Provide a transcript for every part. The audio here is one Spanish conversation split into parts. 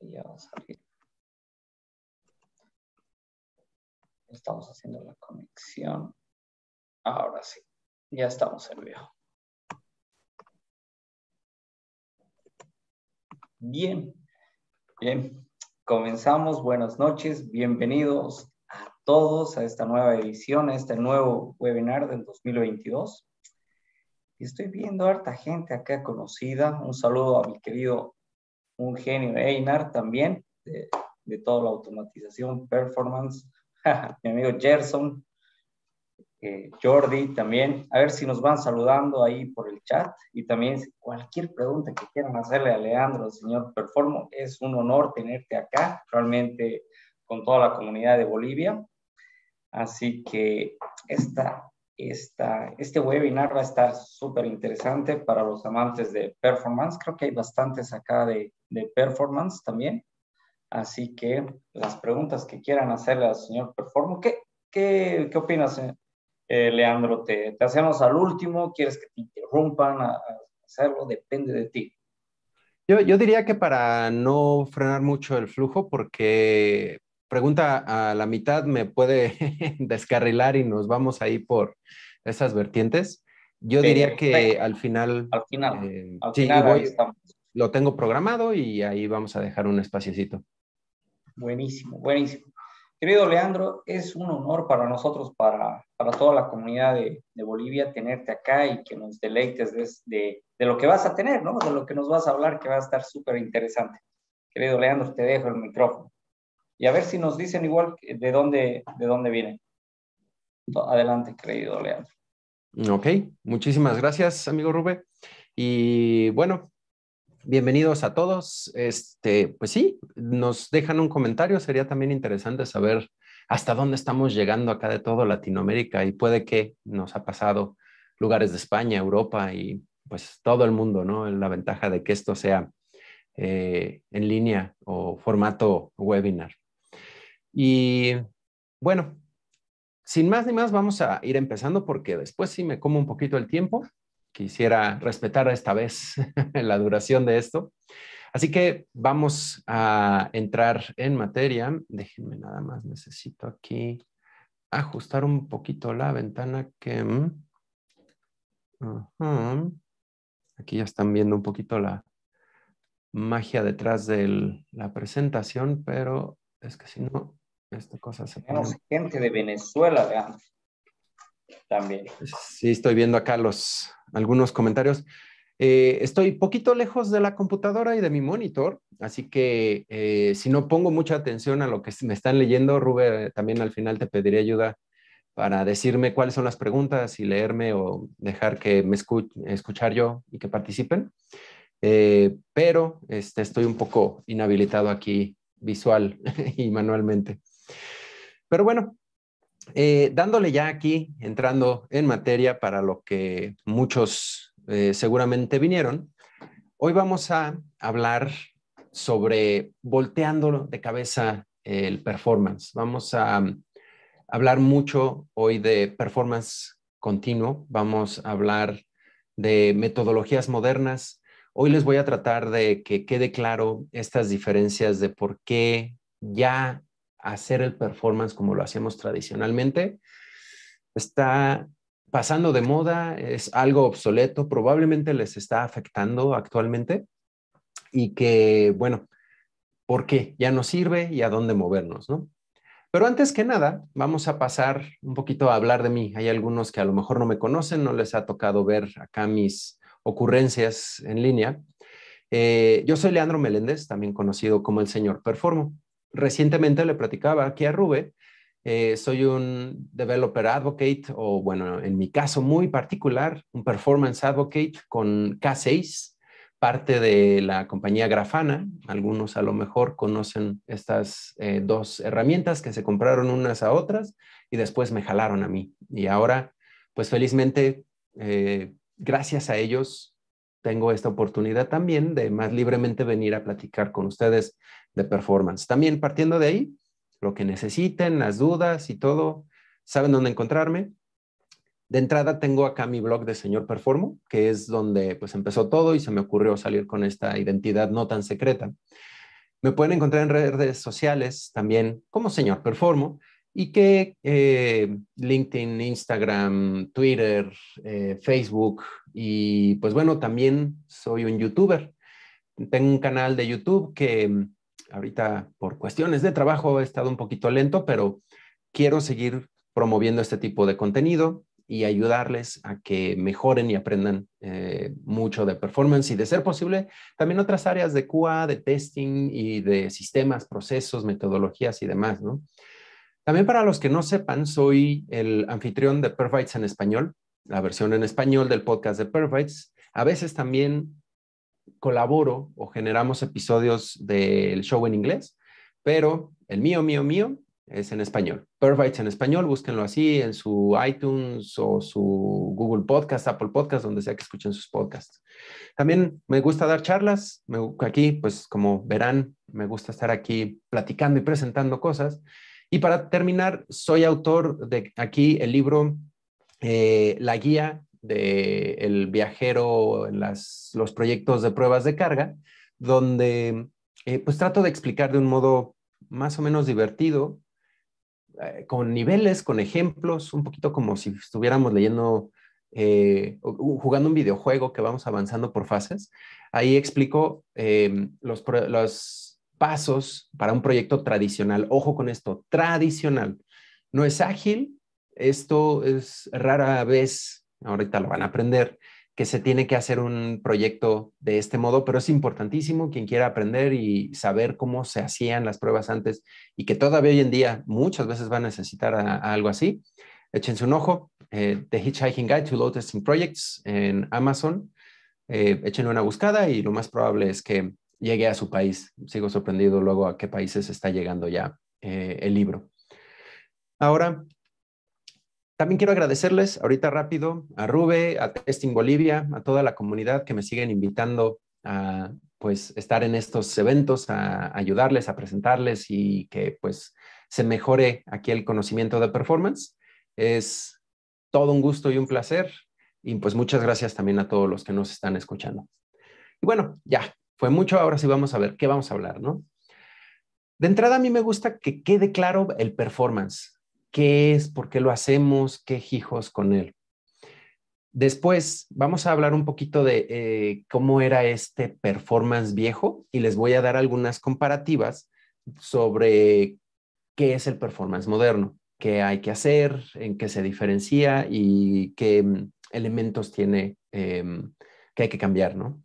ya va a salir. Estamos haciendo la conexión. Ahora sí, ya estamos en vivo. Bien, bien, comenzamos. Buenas noches, bienvenidos a todos a esta nueva edición, a este nuevo webinar del 2022. Y Estoy viendo harta gente acá conocida. Un saludo a mi querido, un genio eh, Einar también, de, toda la automatización, performance. mi amigo Gerson, eh, Jordi también. A ver si nos van saludando ahí por el chat. Y también cualquier pregunta que quieran hacerle a Leandro, al señor Performo, es un honor tenerte acá, realmente con toda la comunidad de Bolivia. Así que esta este webinar va a estar súper interesante para los amantes de performance. Creo que hay bastantes acá de, performance también. Así que las preguntas que quieran hacerle al señor Performo, ¿qué, qué, qué opinas, eh, eh, Leandro? ¿Te, hacemos al último? ¿Quieres que te interrumpan a, a hacerlo? Depende de ti. Yo, yo, diría que para no frenar mucho el flujo, porque pregunta a la mitad me puede descarrilar y nos vamos ahí por esas vertientes. Yo diría que al final... Al final, eh, lo tengo programado y ahí vamos a dejar un espaciecito. Buenísimo, buenísimo. Querido Leandro, es un honor para nosotros, para, toda la comunidad de, Bolivia, tenerte acá y que nos deleites de, de, de, lo que vas a tener, ¿no? De lo que nos vas a hablar, que va a estar súper interesante. Querido Leandro, te dejo el micrófono y a ver si nos dicen igual de dónde, de dónde vienen. Adelante, querido Leandro. Ok, muchísimas gracias, amigo Rubén. Y bueno, bienvenidos a todos. Este, pues sí, nos dejan un comentario. Sería también interesante saber hasta dónde estamos llegando acá de todo Latinoamérica y puede que nos ha pasado lugares de España, Europa y pues todo el mundo, ¿no? La ventaja de que esto sea eh, en línea o formato webinar. Y bueno, sin más ni más vamos a ir empezando porque después sí me como un poquito el tiempo. Quisiera respetar esta vez la duración de esto. Así que vamos a entrar en materia. Déjenme nada más, necesito aquí ajustar un poquito la ventana que... Mm, aquí ya están viendo un poquito la magia detrás de la presentación, pero es que si no, esta cosa Tenemos gente de Venezuela, También. Sí, estoy viendo acá los, algunos comentarios. Eh, estoy poquito lejos de la computadora y de mi monitor, así que eh, si no pongo mucha atención a lo que me están leyendo, Rubén también al final te pediré ayuda para decirme cuáles son las preguntas y leerme o dejar que me escuchar yo y que participen. Eh, pero este, estoy un poco inhabilitado aquí visual y manualmente. Pero bueno, eh, dándole ya aquí, entrando en materia para lo que muchos eh, seguramente vinieron, hoy vamos a hablar sobre volteando de cabeza el performance. Vamos a mm, hablar mucho hoy de performance continuo, vamos a hablar de metodologías modernas. Hoy les voy a tratar de que quede claro estas diferencias de por qué ya hacer el performance como lo hacemos tradicionalmente. Está pasando de moda, es algo obsoleto, probablemente les está afectando actualmente y que, bueno, ¿por qué? Ya nos sirve y a dónde movernos, ¿no? Pero antes que nada, vamos a pasar un poquito a hablar de mí. Hay algunos que a lo mejor no me conocen, no les ha tocado ver acá mis ocurrencias en línea. Eh, yo soy Leandro Meléndez, también conocido como el señor Performo recientemente le platicaba aquí a Rube, eh, soy un developer advocate o bueno, en mi caso muy particular, un performance advocate con K6, parte de la compañía Grafana. Algunos a lo mejor conocen estas eh, dos herramientas que se compraron unas a otras y después me jalaron a mí. Y ahora, pues felizmente, eh, gracias a ellos, tengo esta oportunidad también de más libremente venir a platicar con ustedes de performance. También partiendo de ahí, lo que necesiten, las dudas y todo, saben dónde encontrarme. De entrada tengo acá mi blog de Señor Performo, que es donde pues empezó todo y se me ocurrió salir con esta identidad no tan secreta. Me pueden encontrar en redes sociales también como Señor Performo y que eh, LinkedIn, Instagram, Twitter, eh, Facebook y pues bueno, también soy un youtuber. Tengo un canal de YouTube que mm, ahorita por cuestiones de trabajo he estado un poquito lento, pero quiero seguir promoviendo este tipo de contenido y ayudarles a que mejoren y aprendan eh, mucho de performance y de ser posible también otras áreas de QA, de testing y de sistemas, procesos, metodologías y demás, ¿no? También para los que no sepan, soy el anfitrión de Perfites en español, la versión en español del podcast de Perfites. A veces también colaboro o generamos episodios del show en inglés, pero el mío, mío, mío es en español. Perfites en español, búsquenlo así en su iTunes o su Google Podcast, Apple Podcast, donde sea que escuchen sus podcasts. También me gusta dar charlas. Me, aquí, pues como verán, me gusta estar aquí platicando y presentando cosas. Y para terminar, soy autor de aquí el libro eh, La guía del viajero en los proyectos de pruebas de carga, donde eh, pues trato de explicar de un modo más o menos divertido, eh, con niveles, con ejemplos, un poquito como si estuviéramos leyendo, jugando un videojuego que vamos avanzando por fases. Ahí explico los, los pasos para un proyecto tradicional. Ojo con esto, tradicional. No es ágil, esto es rara vez, ahorita lo van a aprender, que se tiene que hacer un proyecto de este modo, pero es importantísimo quien quiera aprender y saber cómo se hacían las pruebas antes y que todavía hoy en día muchas veces va a necesitar algo así. Échense un ojo, eh, The Hitchhiking Guide to Low Testing Projects en Amazon. Eh, échenle una buscada y lo más probable es que llegué a su país. Sigo sorprendido luego a qué países está llegando ya eh, el libro. Ahora, también quiero agradecerles ahorita rápido a Rube, a Testing Bolivia, a toda la comunidad que me siguen invitando a pues estar en estos eventos, a ayudarles, a presentarles y que pues se mejore aquí el conocimiento de performance. Es todo un gusto y un placer. Y pues muchas gracias también a todos los que nos están escuchando. Y bueno, ya, fue mucho, ahora sí vamos a ver qué vamos a hablar, ¿no? De entrada a mí me gusta que quede claro el performance, qué es, por qué lo hacemos, qué hijos con él. Después vamos a hablar un poquito de eh, cómo era este performance viejo y les voy a dar algunas comparativas sobre qué es el performance moderno, qué hay que hacer, en qué se diferencia y qué mm, elementos tiene em, que hay que cambiar, ¿no?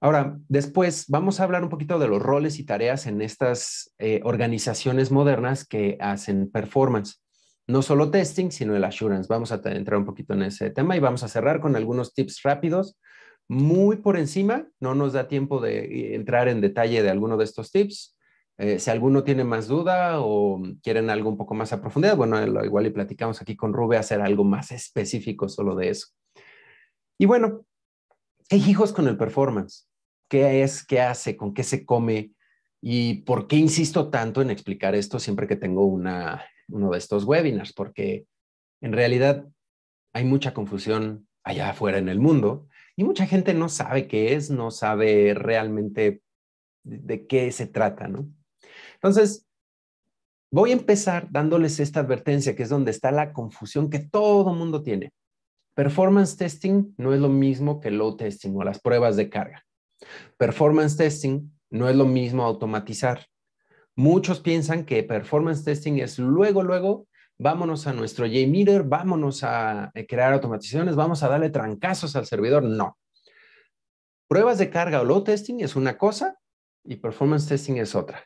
Ahora, después vamos a hablar un poquito de los roles y tareas en estas eh, organizaciones modernas que hacen performance. No solo testing, sino el assurance. Vamos a entrar un poquito en ese tema y vamos a cerrar con algunos tips rápidos, muy por encima. No nos da tiempo de entrar en detalle de alguno de estos tips. Eh, si alguno tiene más duda o quieren algo un poco más a profundidad, bueno, eh, igual y platicamos aquí con a hacer algo más específico solo de eso. Y bueno, ¿qué hijos con el performance? qué es, qué hace, con qué se come y por qué insisto tanto en explicar esto siempre que tengo una, uno de estos webinars, porque en realidad hay mucha confusión allá afuera en el mundo y mucha gente no sabe qué es, no sabe realmente de, qué se trata, ¿no? Entonces, voy a empezar dándoles esta advertencia, que es donde está la confusión que todo mundo tiene. Performance testing no es lo mismo que load testing o las pruebas de carga. Performance testing no es lo mismo automatizar. Muchos piensan que performance testing es luego, luego, vámonos a nuestro JMeter, vámonos a eh, crear automatizaciones, vamos a darle trancazos al servidor. No. Pruebas de carga o load testing es una cosa y performance testing es otra.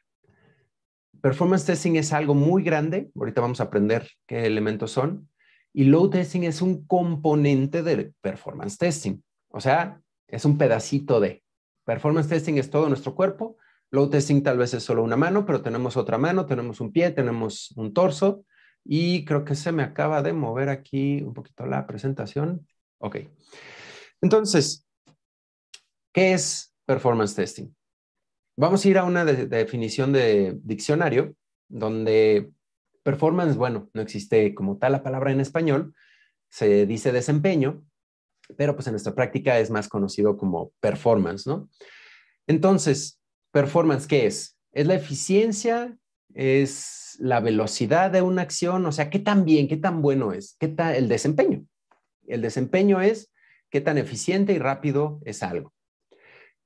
Performance testing es algo muy grande, ahorita vamos a aprender qué elementos son, y load testing es un componente del performance testing, o sea, es un pedacito de. Performance testing es todo nuestro cuerpo. Load testing tal vez es solo una mano, pero tenemos otra mano, tenemos un pie, tenemos un torso. Y creo que se me acaba de mover aquí un poquito la presentación. Ok. Entonces, ¿qué es performance testing? Vamos a ir a una definición de diccionario, donde performance, bueno, no existe como tal la palabra en español, se dice desempeño, pero pues en nuestra práctica es más conocido como performance, ¿no? Entonces, performance, ¿qué es? Es la eficiencia, es la velocidad de una acción, o sea, qué tan bien, qué tan bueno es, qué tal el desempeño. El desempeño es qué tan eficiente y rápido es algo.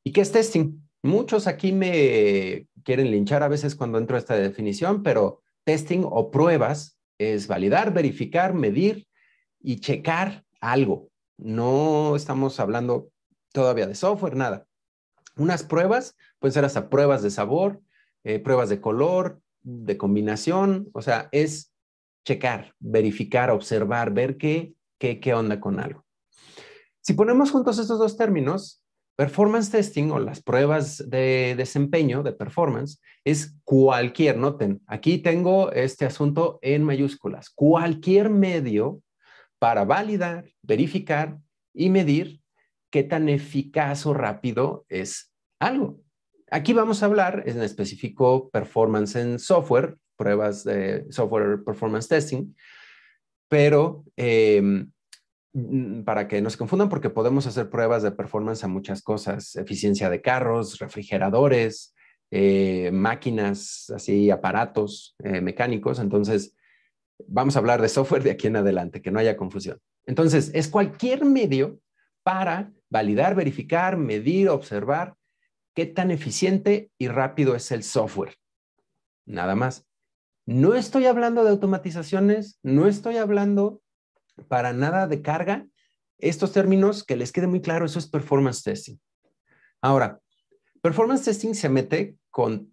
¿Y qué es testing? Muchos aquí me quieren linchar a veces cuando entro a esta definición, pero testing o pruebas es validar, verificar, medir y checar algo. No estamos hablando todavía de software, nada. Unas pruebas, pueden ser hasta pruebas de sabor, eh, pruebas de color, de combinación, o sea, es checar, verificar, observar, ver qué, qué, qué onda con algo. Si ponemos juntos estos dos términos, performance testing o las pruebas de desempeño, de performance, es cualquier, noten, aquí tengo este asunto en mayúsculas, cualquier medio para validar, verificar y medir qué tan eficaz o rápido es algo. Aquí vamos a hablar en específico performance en software, pruebas de software performance testing, pero em, mm, para que no se confundan, porque podemos hacer pruebas de performance a muchas cosas, eficiencia de carros, refrigeradores, eh, máquinas, así, aparatos eh, mecánicos. Entonces, Vamos a hablar de software de aquí en adelante, que no haya confusión. Entonces, es cualquier medio para validar, verificar, medir, observar qué tan eficiente y rápido es el software. Nada más. No estoy hablando de automatizaciones, no estoy hablando para nada de carga. Estos términos, que les quede muy claro, eso es performance testing. Ahora, performance testing se mete con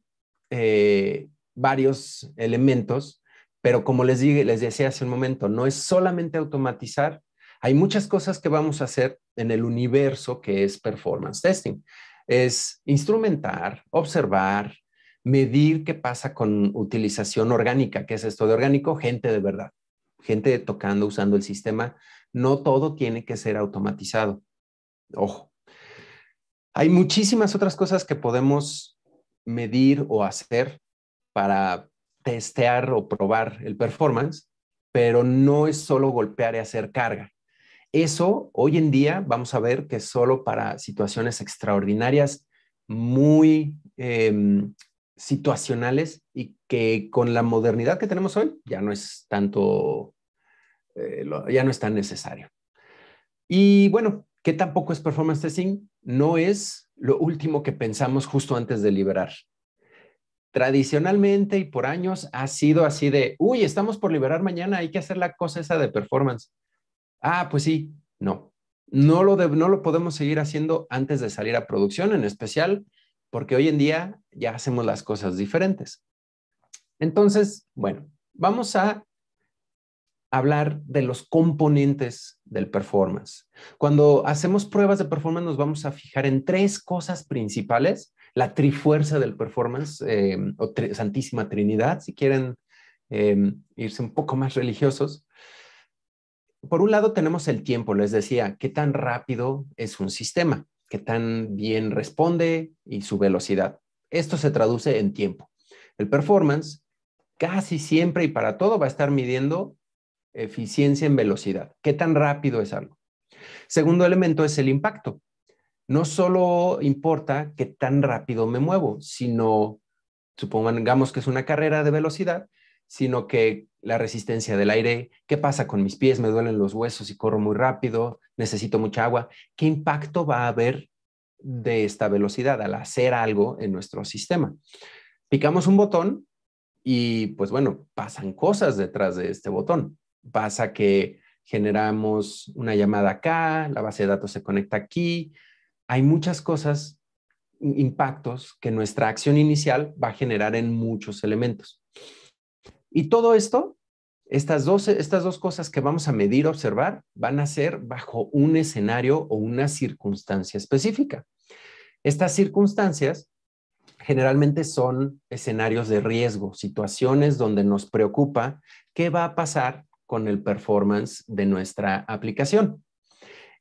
eh, varios elementos pero como les, dije, les decía hace un momento, no es solamente automatizar, hay muchas cosas que vamos a hacer en el universo que es performance testing. Es instrumentar, observar, medir qué pasa con utilización orgánica, qué es esto de orgánico, gente de verdad, gente tocando, usando el sistema. No todo tiene que ser automatizado. Ojo. Hay muchísimas otras cosas que podemos medir o hacer para testear o probar el performance, pero no es solo golpear y hacer carga. Eso hoy en día vamos a ver que es solo para situaciones extraordinarias, muy em, situacionales y que con la modernidad que tenemos hoy ya no es tanto, eh, ya no es tan necesario. Y bueno, ¿qué tampoco es performance testing? No es lo último que pensamos justo antes de liberar tradicionalmente y por años ha sido así de, uy, estamos por liberar mañana, hay que hacer la cosa esa de performance. Ah, pues sí, no. No lo, no lo podemos seguir haciendo antes de salir a producción, en especial porque hoy en día ya hacemos las cosas diferentes. Entonces, bueno, vamos a hablar de los componentes del performance. Cuando hacemos pruebas de performance nos vamos a fijar en tres cosas principales la trifuerza del performance eh, o Santísima Trinidad, si quieren eh, irse un poco más religiosos. Por un lado tenemos el tiempo, les decía, qué tan rápido es un sistema, qué tan bien responde y su velocidad. Esto se traduce en tiempo. El performance casi siempre y para todo va a estar midiendo eficiencia en velocidad, qué tan rápido es algo. Segundo elemento es el impacto no solo importa qué tan rápido me muevo, sino, supongamos que es una carrera de velocidad, sino que la resistencia del aire, qué pasa con mis pies, me duelen los huesos y corro muy rápido, necesito mucha agua, qué impacto va a haber de esta velocidad al hacer algo en nuestro sistema. Picamos un botón y pues bueno, pasan cosas detrás de este botón. Pasa que generamos una llamada acá, la base de datos se conecta aquí, hay muchas cosas, impactos que nuestra acción inicial va a generar en muchos elementos. Y todo esto, estas dos, estas dos cosas que vamos a medir, observar, van a ser bajo un escenario o una circunstancia específica. Estas circunstancias generalmente son escenarios de riesgo, situaciones donde nos preocupa qué va a pasar con el performance de nuestra aplicación.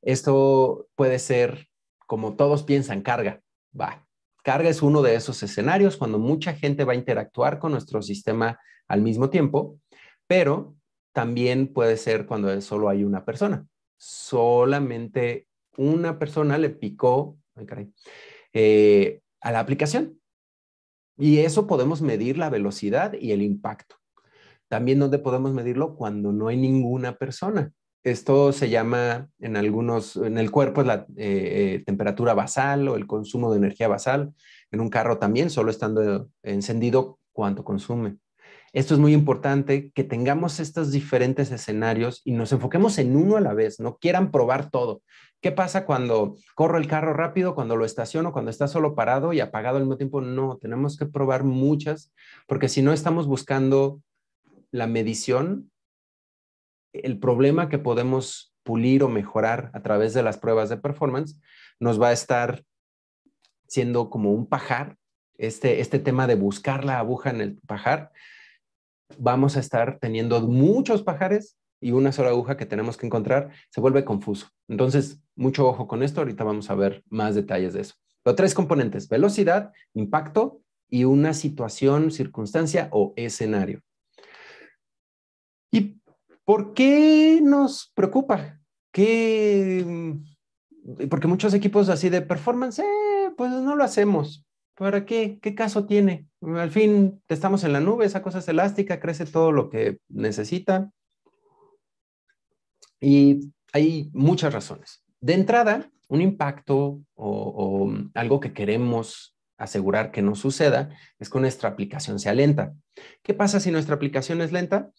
Esto puede ser como todos piensan, carga. Va. Carga es uno de esos escenarios cuando mucha gente va a interactuar con nuestro sistema al mismo tiempo, pero también puede ser cuando solo hay una persona. Solamente una persona le picó eh, a la aplicación. Y eso podemos medir la velocidad y el impacto. También donde podemos medirlo cuando no hay ninguna persona. Esto se llama en algunos, en el cuerpo es la eh, eh, temperatura basal o el consumo de energía basal. En un carro también, solo estando encendido, cuánto consume. Esto es muy importante, que tengamos estos diferentes escenarios y nos enfoquemos en uno a la vez, no quieran probar todo. ¿Qué pasa cuando corro el carro rápido, cuando lo estaciono, cuando está solo parado y apagado al mismo tiempo? No, tenemos que probar muchas, porque si no estamos buscando la medición el problema que podemos pulir o mejorar a través de las pruebas de performance nos va a estar siendo como un pajar, este, este tema de buscar la aguja en el pajar, vamos a estar teniendo muchos pajares y una sola aguja que tenemos que encontrar, se vuelve confuso. Entonces, mucho ojo con esto, ahorita vamos a ver más detalles de eso. Los tres componentes, velocidad, impacto y una situación, circunstancia o escenario. Y ¿Por qué nos preocupa? ¿Qué, porque muchos equipos así de performance, eh, pues no lo hacemos. ¿Para qué? ¿Qué caso tiene? Al fin estamos en la nube, esa cosa es elástica, crece todo lo que necesita. Y hay muchas razones. De entrada, un impacto o, o algo que queremos asegurar que no suceda es que nuestra aplicación sea lenta. ¿Qué pasa si nuestra aplicación es lenta?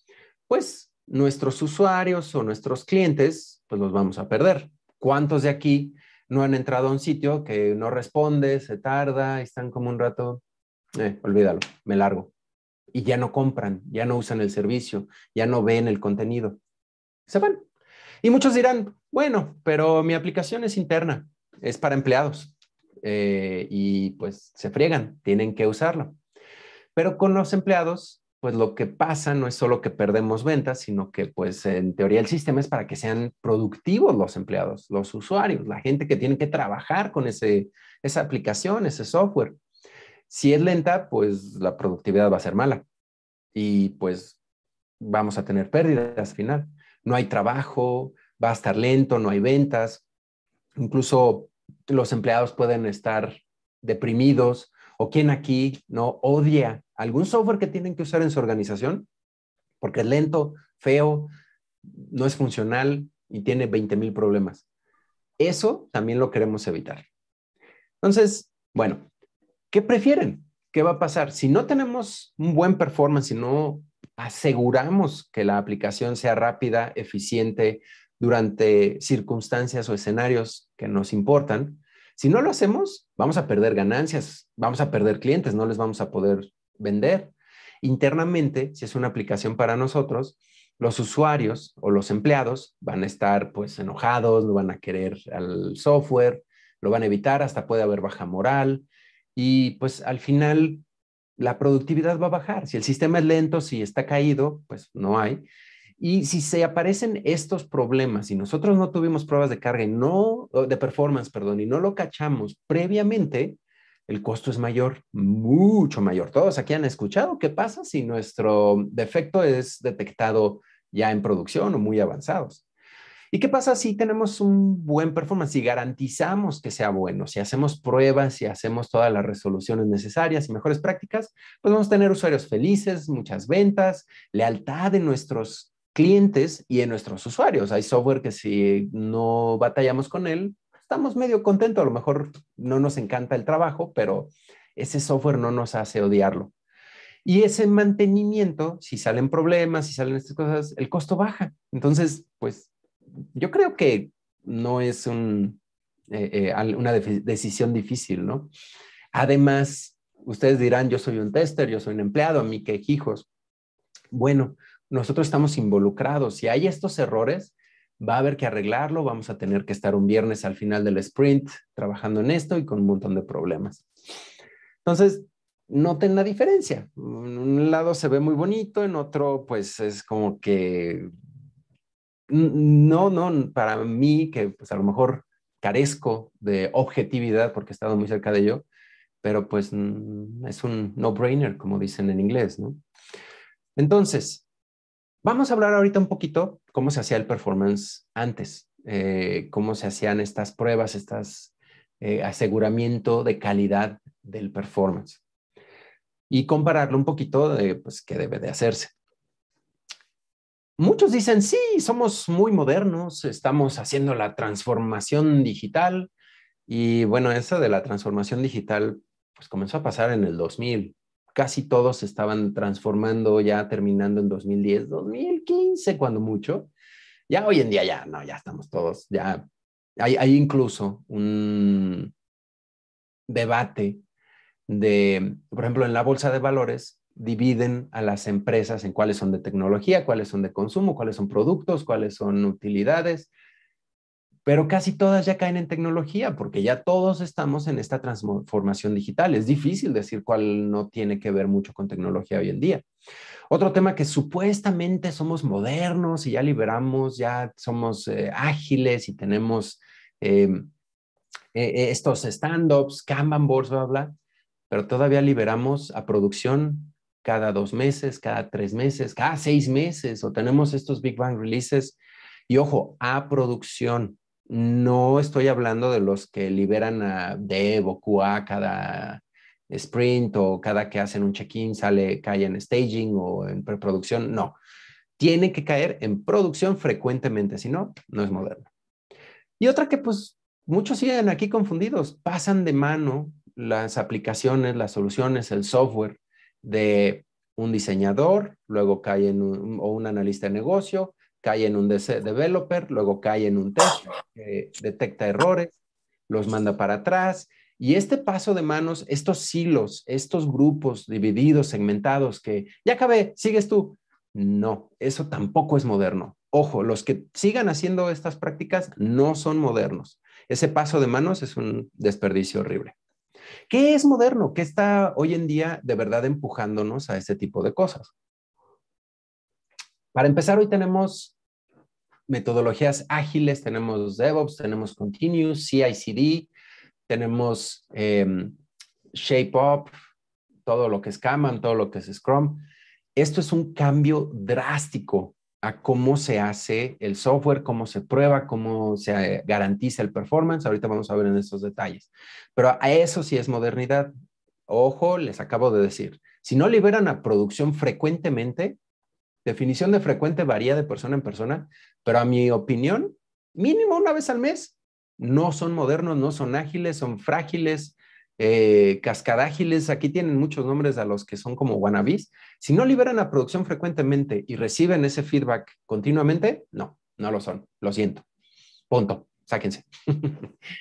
Pues nuestros usuarios o nuestros clientes, pues los vamos a perder. ¿Cuántos de aquí no han entrado a un sitio que no responde, se tarda, están como un rato? Eh, olvídalo, me largo. Y ya no compran, ya no usan el servicio, ya no ven el contenido. Se van. Y muchos dirán, bueno, pero mi aplicación es interna, es para empleados. Eh, y pues se friegan, tienen que usarlo. Pero con los empleados pues lo que pasa no es solo que perdemos ventas, sino que pues en teoría el sistema es para que sean productivos los empleados, los usuarios, la gente que tiene que trabajar con esa aplicación, ese software. Si es lenta, pues la productividad va a ser mala y pues vamos a tener pérdidas al final. No hay trabajo, va a estar lento, no hay ventas. Incluso los empleados pueden estar deprimidos o quién aquí no odia algún software que tienen que usar en su organización porque es lento, feo, no es funcional y tiene 20 mil problemas. Eso también lo queremos evitar. Entonces, bueno, ¿qué prefieren? ¿Qué va a pasar? Si no tenemos un buen performance, y no aseguramos que la aplicación sea rápida, eficiente, durante circunstancias o escenarios que nos importan, si no lo hacemos, vamos a perder ganancias, vamos a perder clientes, no les vamos a poder vender. Internamente, si es una aplicación para nosotros, los usuarios o los empleados van a estar pues enojados, no van a querer al software, lo van a evitar, hasta puede haber baja moral y pues al final la productividad va a bajar. Si el sistema es lento, si está caído, pues no hay. Y si se aparecen estos problemas y nosotros no tuvimos pruebas de carga y no, de performance, perdón, y no lo cachamos previamente, el costo es mayor, mucho mayor. Todos aquí han escuchado qué pasa si nuestro defecto es detectado ya en producción o muy avanzados. ¿Y qué pasa si tenemos un buen performance, si garantizamos que sea bueno, si hacemos pruebas, y hacemos todas las resoluciones necesarias y mejores prácticas? Pues vamos a tener usuarios felices, muchas ventas, lealtad de nuestros clientes y en nuestros usuarios. Hay software que si no batallamos con él, estamos medio contentos. A lo mejor no nos encanta el trabajo, pero ese software no nos hace odiarlo. Y ese mantenimiento, si salen problemas, si salen estas cosas, el costo baja. Entonces, pues yo creo que no es eh, eh, una decisión difícil, ¿no? Además, ustedes dirán, yo soy un tester, yo soy un empleado, a mí quejijos. Bueno, nosotros estamos involucrados. Si hay estos errores, va a haber que arreglarlo, vamos a tener que estar un viernes al final del sprint trabajando en esto y con un montón de problemas. Entonces, noten la diferencia. En un lado se ve muy bonito, en otro pues es como que no, no, para mí que pues a lo mejor carezco de objetividad porque he estado muy cerca de ello, pero pues es un no-brainer, como dicen en inglés, ¿no? Entonces, Vamos a hablar ahorita un poquito cómo se hacía el performance antes, eh, cómo se hacían estas pruebas, este aseguramiento de calidad del performance y compararlo un poquito de pues, qué debe de hacerse. Muchos dicen, sí, somos muy modernos, estamos haciendo la transformación digital. Y bueno, eso de la transformación digital, pues comenzó a pasar en el 2000, casi todos se estaban transformando ya terminando en 2010, 2015 cuando mucho. Ya hoy en día ya, no, ya estamos todos, ya hay, hay incluso un debate de, por ejemplo, en la bolsa de valores dividen a las empresas en cuáles son de tecnología, cuáles son de consumo, cuáles son productos, cuáles son utilidades, pero casi todas ya caen en tecnología porque ya todos estamos en esta transformación digital. Es difícil decir cuál no tiene que ver mucho con tecnología hoy en día. Otro tema que supuestamente somos modernos y ya liberamos, ya somos eh, ágiles y tenemos em, e-, e-, estos stand-ups, Kanban boards, bla, bla, pero todavía liberamos a producción cada dos meses, cada tres meses, cada seis meses, o tenemos estos Big Bang releases. Y ojo, a producción, no estoy hablando de los que liberan a Dev o QA cada sprint o cada que hacen un check-in sale, cae en staging o en preproducción. No, tiene que caer en producción frecuentemente, si no, no es moderno. Y otra que pues muchos siguen aquí confundidos, pasan de mano las aplicaciones, las soluciones, el software de un diseñador, luego cae en un, o un analista de negocio, cae en un developer, luego cae en un test que detecta errores, los manda para atrás. Y este paso de manos, estos silos, estos grupos divididos, segmentados, que ya acabé, sigues tú. No, eso tampoco es moderno. Ojo, los que sigan haciendo estas prácticas no son modernos. Ese paso de manos es un desperdicio horrible. ¿Qué es moderno? ¿Qué está hoy en día de verdad empujándonos a este tipo de cosas? Para empezar, hoy tenemos metodologías ágiles, tenemos DevOps, tenemos Continuous, CICD, tenemos eh, em, ShapeUp, todo lo que es Kanban, todo lo que es Scrum. Esto es un cambio drástico a cómo se hace el software, cómo se prueba, cómo se eh, garantiza el performance. Ahorita vamos a ver en estos detalles. Pero a eso sí es modernidad. Ojo, les acabo de decir, si no liberan a producción frecuentemente, Definición de frecuente varía de persona en persona, pero a mi opinión, mínimo una vez al mes. No son modernos, no son ágiles, son frágiles, eh, cascadágiles. Aquí tienen muchos nombres a los que son como wannabis. Si no liberan la producción frecuentemente y reciben ese feedback continuamente, no, no lo son. Lo siento. Punto. Sáquense.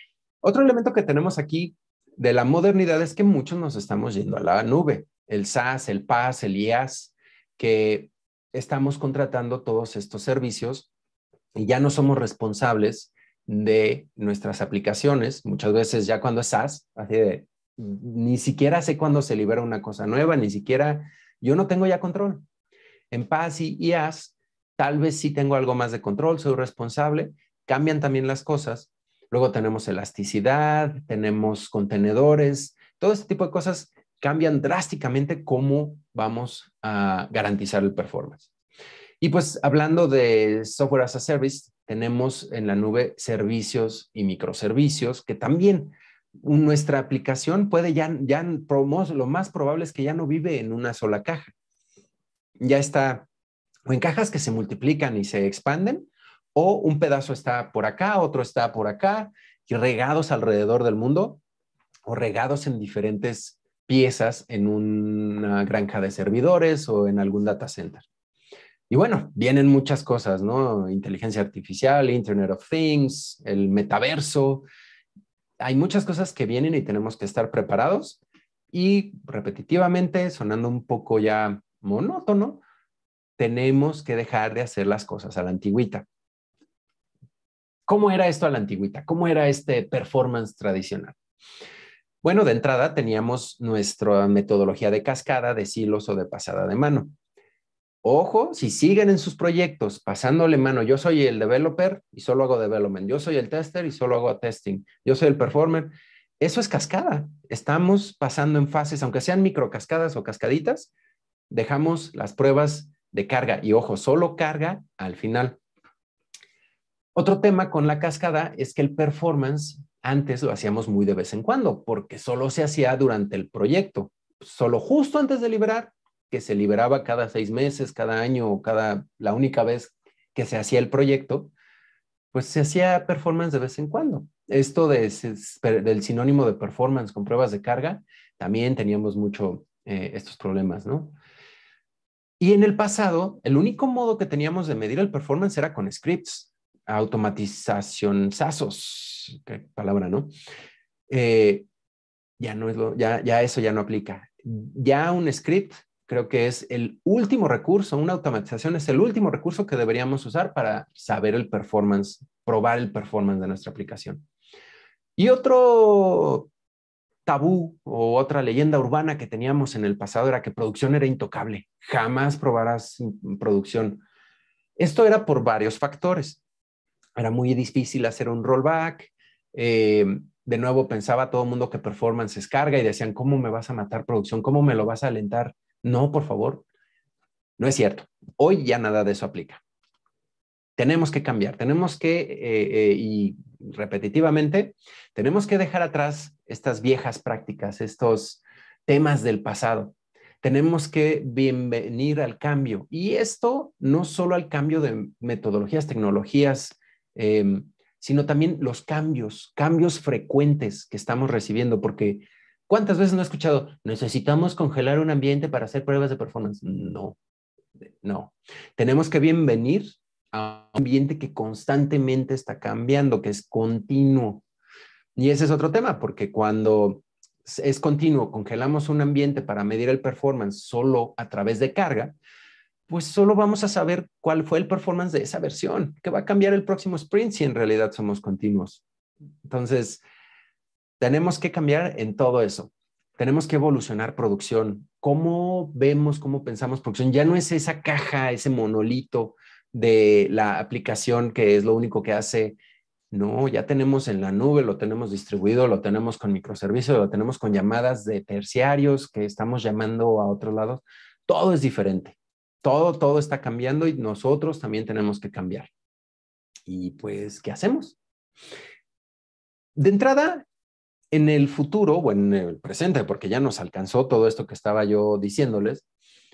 Otro elemento que tenemos aquí de la modernidad es que muchos nos estamos yendo a la nube. El SaaS, el PaaS, el IaaS, que estamos contratando todos estos servicios y ya no somos responsables de nuestras aplicaciones. Muchas veces ya cuando es SaaS, así ni siquiera sé cuándo se libera una cosa nueva, ni siquiera yo no tengo ya control. En PaaS y IaaS, tal vez sí tengo algo más de control, soy responsable, cambian también las cosas. Luego tenemos elasticidad, tenemos contenedores, todo este tipo de cosas cambian drásticamente cómo vamos a garantizar el performance. Y pues hablando de software as a service, tenemos en la nube servicios y microservicios que también nuestra aplicación puede ya, ya lo más probable es que ya no vive en una sola caja. Ya está o en cajas que se multiplican y se expanden, o un pedazo está por acá, otro está por acá, y regados alrededor del mundo, o regados en diferentes piezas en una granja de servidores o en algún data center. Y bueno, vienen muchas cosas, ¿no? Inteligencia artificial, Internet of Things, el metaverso. Hay muchas cosas que vienen y tenemos que estar preparados. Y repetitivamente, sonando un poco ya monótono, tenemos que dejar de hacer las cosas a la antigüita. ¿Cómo era esto a la antigüita? ¿Cómo era este performance tradicional? Bueno, de entrada teníamos nuestra metodología de cascada, de silos o de pasada de mano. Ojo, si siguen en sus proyectos pasándole mano, yo soy el developer y solo hago development, yo soy el tester y solo hago testing, yo soy el performer, eso es cascada. Estamos pasando en fases, aunque sean micro cascadas o cascaditas, dejamos las pruebas de carga y ojo, solo carga al final. Otro tema con la cascada es que el performance antes lo hacíamos muy de vez en cuando, porque solo se hacía durante el proyecto, solo justo antes de liberar, que se liberaba cada seis meses, cada año o cada, la única vez que se hacía el proyecto, pues se hacía performance de vez en cuando. Esto del sinónimo de performance con pruebas de carga, también teníamos mucho eh, estos problemas, ¿no? Y en el pasado, el único modo que teníamos de medir el performance era con scripts automatización, SASOS, qué palabra, ¿no? Eh, ya no es lo, ya, ya eso ya no aplica. Ya un script creo que es el último recurso, una automatización es el último recurso que deberíamos usar para saber el performance, probar el performance de nuestra aplicación. Y otro tabú o otra leyenda urbana que teníamos en el pasado era que producción era intocable. Jamás probarás producción. Esto era por varios factores era muy difícil hacer un rollback. Eh, de nuevo pensaba todo el mundo que performance es carga y decían, ¿cómo me vas a matar producción? ¿Cómo me lo vas a alentar? No, por favor. No es cierto. Hoy ya nada de eso aplica. Tenemos que cambiar, tenemos que, eh, eh, y repetitivamente, tenemos que dejar atrás estas viejas prácticas, estos temas del pasado. Tenemos que bienvenir al cambio. Y esto no solo al cambio de metodologías, tecnologías, Em, sino también los cambios, cambios frecuentes que estamos recibiendo, porque ¿cuántas veces no he escuchado, necesitamos congelar un ambiente para hacer pruebas de performance? No, no. Tenemos que bienvenir a un ambiente que constantemente está cambiando, que es continuo. Y ese es otro tema, porque cuando es continuo, congelamos un ambiente para medir el performance solo a través de carga, pues solo vamos a saber cuál fue el performance de esa versión, que va a cambiar el próximo sprint si en realidad somos continuos. Entonces, tenemos que cambiar en todo eso. Tenemos que evolucionar producción. ¿Cómo vemos, cómo pensamos producción? Ya no es esa caja, ese monolito de la aplicación que es lo único que hace. No, ya tenemos en la nube, lo tenemos distribuido, lo tenemos con microservicios, lo tenemos con llamadas de terciarios que estamos llamando a otros lados. Todo es diferente todo, todo está cambiando y nosotros también tenemos que cambiar. Y pues, ¿qué hacemos? De entrada, en el futuro o en el presente, porque ya nos alcanzó todo esto que estaba yo diciéndoles,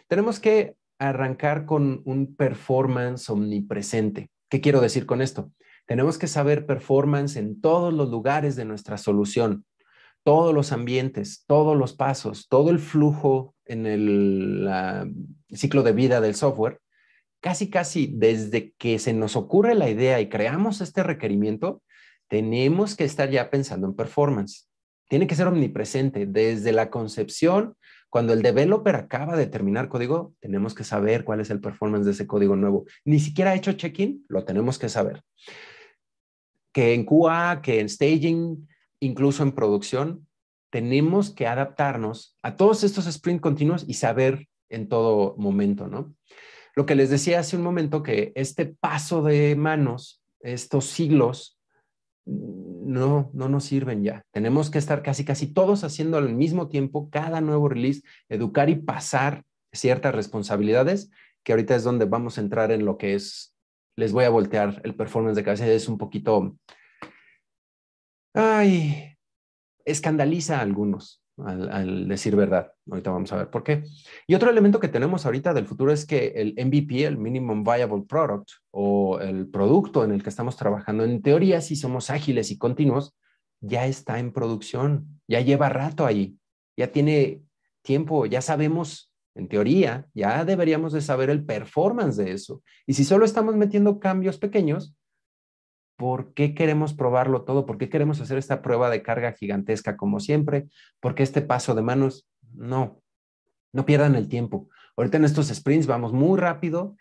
tenemos que arrancar con un performance omnipresente. ¿Qué quiero decir con esto? Tenemos que saber performance en todos los lugares de nuestra solución, todos los ambientes, todos los pasos, todo el flujo en el ciclo de vida del software, casi, casi desde que se nos ocurre la idea y creamos este requerimiento, tenemos que estar ya pensando en performance. Tiene que ser omnipresente desde la concepción. Cuando el developer acaba de terminar código, tenemos que saber cuál es el performance de ese código nuevo. Ni siquiera ha hecho check-in, lo tenemos que saber. Que en QA, que en staging, incluso en producción, tenemos que adaptarnos a todos estos sprint continuos y saber en todo momento, ¿no? Lo que les decía hace un momento, que este paso de manos, estos siglos, no, no nos sirven ya. Tenemos que estar casi, casi todos haciendo al mismo tiempo cada nuevo release, educar y pasar ciertas responsabilidades, que ahorita es donde vamos a entrar en lo que es, les voy a voltear el performance de cabeza, es un poquito, ay, escandaliza a algunos al, decir verdad. Ahorita vamos a ver por qué. Y otro elemento que tenemos ahorita del futuro es que el MVP, el Minimum Viable Product, o el producto en el que estamos trabajando, en teoría, si somos ágiles y continuos, ya está en producción, ya lleva rato ahí, ya tiene tiempo, ya sabemos, en teoría, ya deberíamos de saber el performance de eso. Y si solo estamos metiendo cambios pequeños, ¿Por qué queremos probarlo todo? ¿Por qué queremos hacer esta prueba de carga gigantesca como siempre? Porque este paso de manos? No, no pierdan el tiempo. Ahorita en estos sprints vamos muy rápido.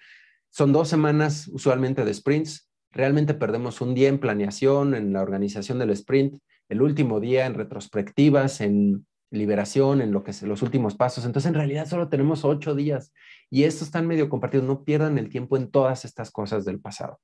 Son dos semanas usualmente de sprints. Realmente perdemos un día en planeación, en la organización del sprint, el último día en retrospectivas, en liberación, en lo que los últimos pasos. Entonces, en realidad solo tenemos ocho días y estos están medio compartidos. No pierdan el tiempo en todas estas cosas del pasado.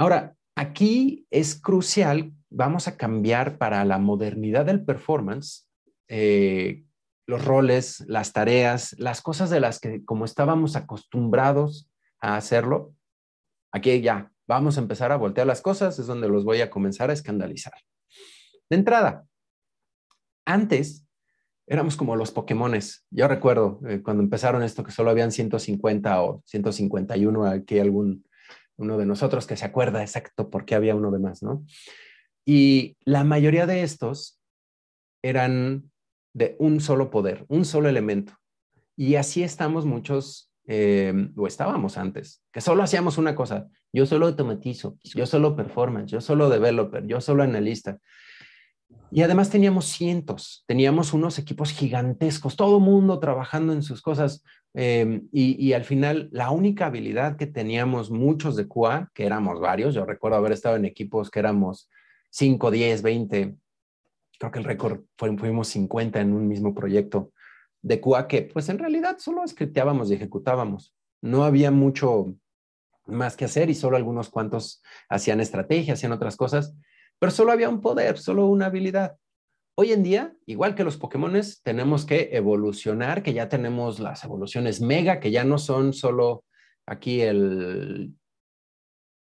Ahora, aquí es crucial, vamos a cambiar para la modernidad del performance eh, los roles, las tareas, las cosas de las que como estábamos acostumbrados a hacerlo, aquí ya vamos a empezar a voltear las cosas, es donde los voy a comenzar a escandalizar. De entrada, antes éramos como los Pokémones. Yo recuerdo eh, cuando empezaron esto que solo habían 150 o 151 aquí algún uno de nosotros que se acuerda exacto por qué había uno de más, ¿no? Y la mayoría de estos eran de un solo poder, un solo elemento. Y así estamos muchos, eh, o estábamos antes, que solo hacíamos una cosa. Yo solo automatizo, yo solo performance, yo solo developer, yo solo analista. Y además teníamos cientos, teníamos unos equipos gigantescos, todo mundo trabajando en sus cosas. Em, y, al final, la única habilidad que teníamos muchos de CUA, que éramos varios, yo recuerdo haber estado en equipos que éramos 5, 10, 20, creo que el récord fuimos 50 en un mismo proyecto de CUA, que pues en realidad solo escriptábamos y ejecutábamos. No había mucho más que hacer y solo algunos cuantos hacían estrategia, hacían otras cosas, pero solo había un poder, solo una habilidad Hoy en día, igual que los Pokémones, tenemos que evolucionar, que ya tenemos las evoluciones mega, que ya no son solo aquí el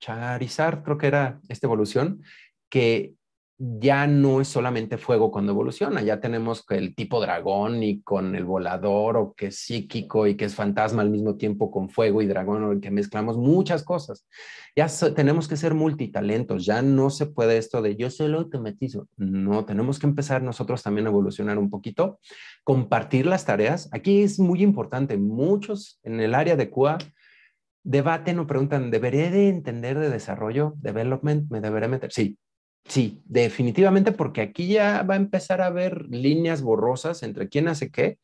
Charizard, creo que era esta evolución, que ya no es solamente fuego cuando evoluciona, ya tenemos el tipo dragón y con el volador o que es psíquico y que es fantasma al mismo tiempo con fuego y dragón o que mezclamos muchas cosas. Ya tenemos que ser multitalentos, ya no se puede esto de yo solo automatizo. No, tenemos que empezar nosotros también a evolucionar un poquito, compartir las tareas. Aquí es muy importante, muchos en el área de CUA debaten o preguntan, ¿debería de entender de desarrollo, development? ¿Me debería meter? Sí, Sí, definitivamente, porque aquí ya va a empezar a haber líneas borrosas entre quién hace qué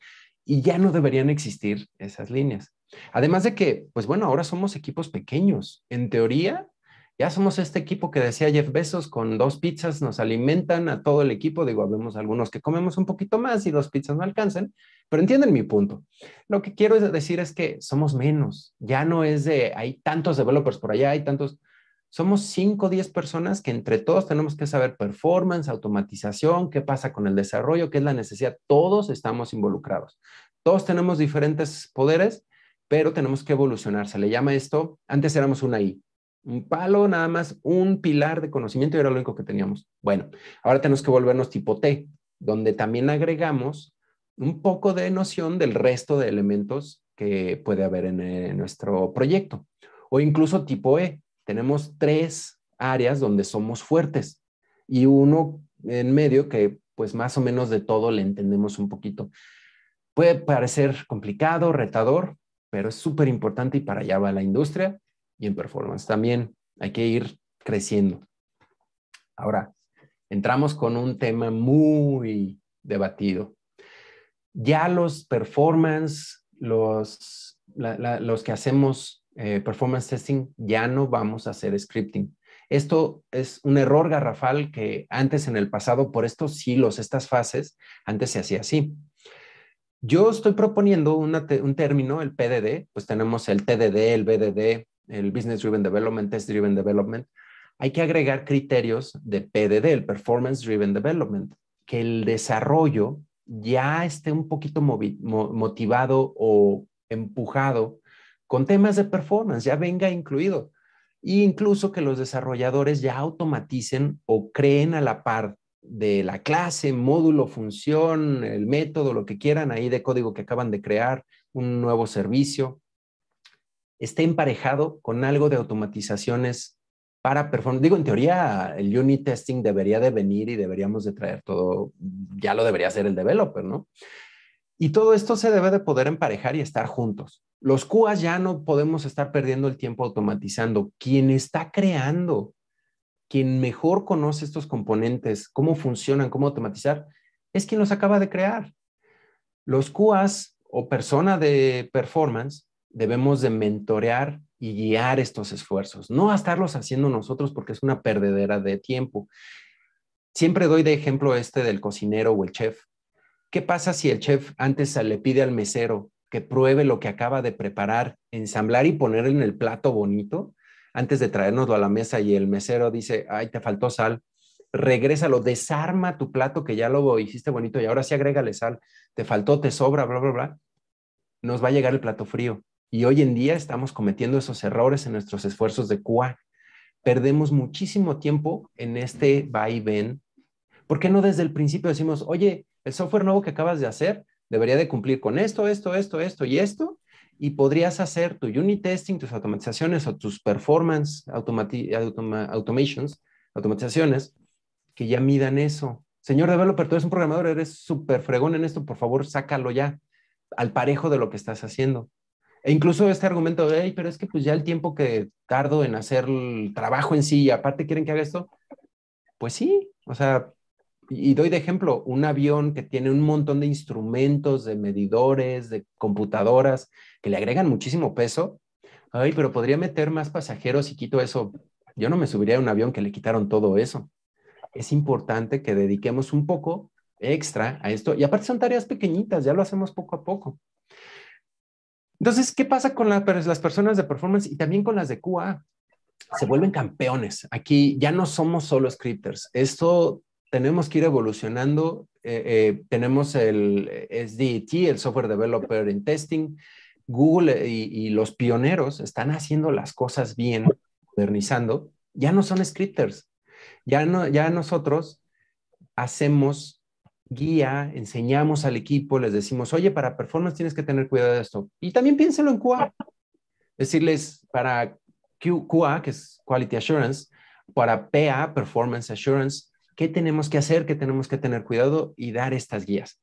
y ya no deberían existir esas líneas. Además de que, pues bueno, ahora somos equipos pequeños. En teoría, ya somos este equipo que decía Jeff Bezos, con dos pizzas nos alimentan a todo el equipo. Digo, habemos algunos que comemos un poquito más y dos pizzas no alcanzan, pero entienden mi punto. Lo que quiero decir es que somos menos. Ya no es de, hay tantos developers por allá, hay tantos, somos 5 o 10 personas que entre todos tenemos que saber performance, automatización, qué pasa con el desarrollo, qué es la necesidad. Todos estamos involucrados. Todos tenemos diferentes poderes, pero tenemos que evolucionar. Se le llama esto, antes éramos una I, un palo, nada más un pilar de conocimiento y era lo único que teníamos. Bueno, ahora tenemos que volvernos tipo T, donde también agregamos un poco de noción del resto de elementos que puede haber en eh, nuestro proyecto. O incluso tipo E, tenemos tres áreas donde somos fuertes y uno en medio que pues más o menos de todo le entendemos un poquito. Puede parecer complicado, retador, pero es súper importante y para allá va la industria y en performance también. Hay que ir creciendo. Ahora, entramos con un tema muy debatido. Ya los performance, los, los que hacemos eh, performance testing, ya no vamos a hacer scripting. Esto es un error garrafal que antes en el pasado, por estos hilos, estas fases, antes se hacía así. Yo estoy proponiendo un término, el PDD, pues tenemos el TDD, el BDD, el Business Driven Development, Test Driven Development. Hay que agregar criterios de PDD, el Performance Driven Development, que el desarrollo ya esté un poquito motivado o empujado con temas de performance, ya venga incluido. E incluso que los desarrolladores ya automaticen o creen a la par de la clase, módulo, función, el método, lo que quieran ahí de código que acaban de crear, un nuevo servicio, esté emparejado con algo de automatizaciones para performance. Digo, en teoría, el unit testing debería de venir y deberíamos de traer todo, ya lo debería hacer el developer, ¿no? Y todo esto se debe de poder emparejar y estar juntos. Los QAs ya no podemos estar perdiendo el tiempo automatizando. Quien está creando, quien mejor conoce estos componentes, cómo funcionan, cómo automatizar, es quien los acaba de crear. Los cuas o persona de performance debemos de mentorear y guiar estos esfuerzos, no a estarlos haciendo nosotros porque es una perdedera de tiempo. Siempre doy de ejemplo este del cocinero o el chef. ¿Qué pasa si el chef antes le pide al mesero que pruebe lo que acaba de preparar, ensamblar y poner en el plato bonito antes de traernoslo a la mesa y el mesero dice, ay, te faltó sal, regrésalo, desarma tu plato que ya lo hiciste bonito y ahora sí agrégale sal, te faltó, te sobra, bla, bla, bla, nos va a llegar el plato frío. Y hoy en día estamos cometiendo esos errores en nuestros esfuerzos de cuá. Perdemos muchísimo tiempo en este va y ¿Por qué no desde el principio decimos, oye, el software nuevo que acabas de hacer debería de cumplir con esto, esto, esto, esto y esto, y podrías hacer tu unit testing, tus automatizaciones o tus performance automations, automatizaciones, que ya midan eso. Señor developer, tú eres un programador, eres súper fregón en esto, por favor, sácalo ya al parejo de lo que estás haciendo. E incluso este argumento de, hey, pero es que pues ya el tiempo que tardo en hacer el trabajo en sí, y aparte quieren que haga esto, pues sí, o sea, y doy de ejemplo un avión que tiene un montón de instrumentos, de medidores, de computadoras, que le agregan muchísimo peso. Ay, pero podría meter más pasajeros y quito eso. Yo no me subiría a un avión que le quitaron todo eso. Es importante que dediquemos un poco extra a esto. Y aparte son tareas pequeñitas, ya lo hacemos poco a poco. Entonces, ¿qué pasa con las personas de performance y también con las de QA? Se vuelven campeones. Aquí ya no somos solo scripters. Esto tenemos que ir evolucionando. Eh, eh, tenemos el eh, SDT, e el Software Developer in Testing. Google y, los pioneros están haciendo las cosas bien, modernizando. Ya no son scripters. Ya, no, ya nosotros hacemos guía, enseñamos al equipo, les decimos, oye, para performance tienes que tener cuidado de esto. Y también piénselo en QA. Decirles para QA, que es Quality Assurance, para PA, Performance Assurance, qué tenemos que hacer, qué tenemos que tener cuidado y dar estas guías.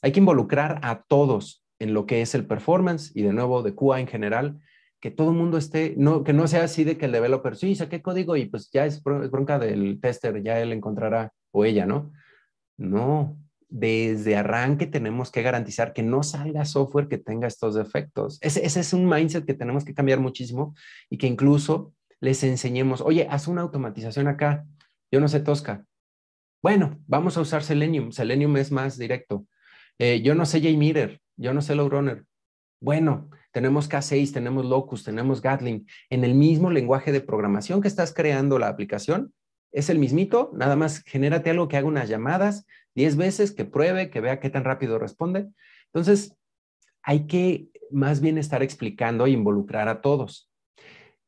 Hay que involucrar a todos en lo que es el performance y de nuevo de QA en general, que todo el mundo esté, no, que no sea así de que el developer, sí, saqué código y pues ya es bronca del tester, ya él encontrará o ella, ¿no? No, desde arranque tenemos que garantizar que no salga software que tenga estos defectos. Ese, ese, es un mindset que tenemos que cambiar muchísimo y que incluso les enseñemos, oye, haz una automatización acá. Yo no sé Tosca, bueno, vamos a usar Selenium. Selenium es más directo. Eh, yo no sé JMeter, yo no sé Lowrunner. Bueno, tenemos K6, tenemos Locus, tenemos Gatling. En el mismo lenguaje de programación que estás creando la aplicación, es el mismito, nada más genérate algo que haga unas llamadas 10 veces, que pruebe, que vea qué tan rápido responde. Entonces, hay que más bien estar explicando e involucrar a todos.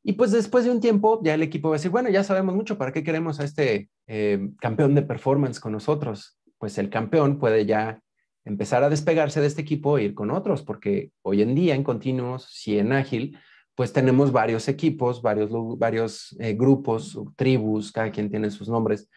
Y pues después de un tiempo ya el equipo va a decir, bueno, ya sabemos mucho, ¿para qué queremos a este eh, campeón de performance con nosotros? Pues el campeón puede ya empezar a despegarse de este equipo e ir con otros, porque hoy en día en continuos, si en ágil, pues tenemos varios equipos, varios, varios eh, grupos, tribus, cada quien tiene sus nombres.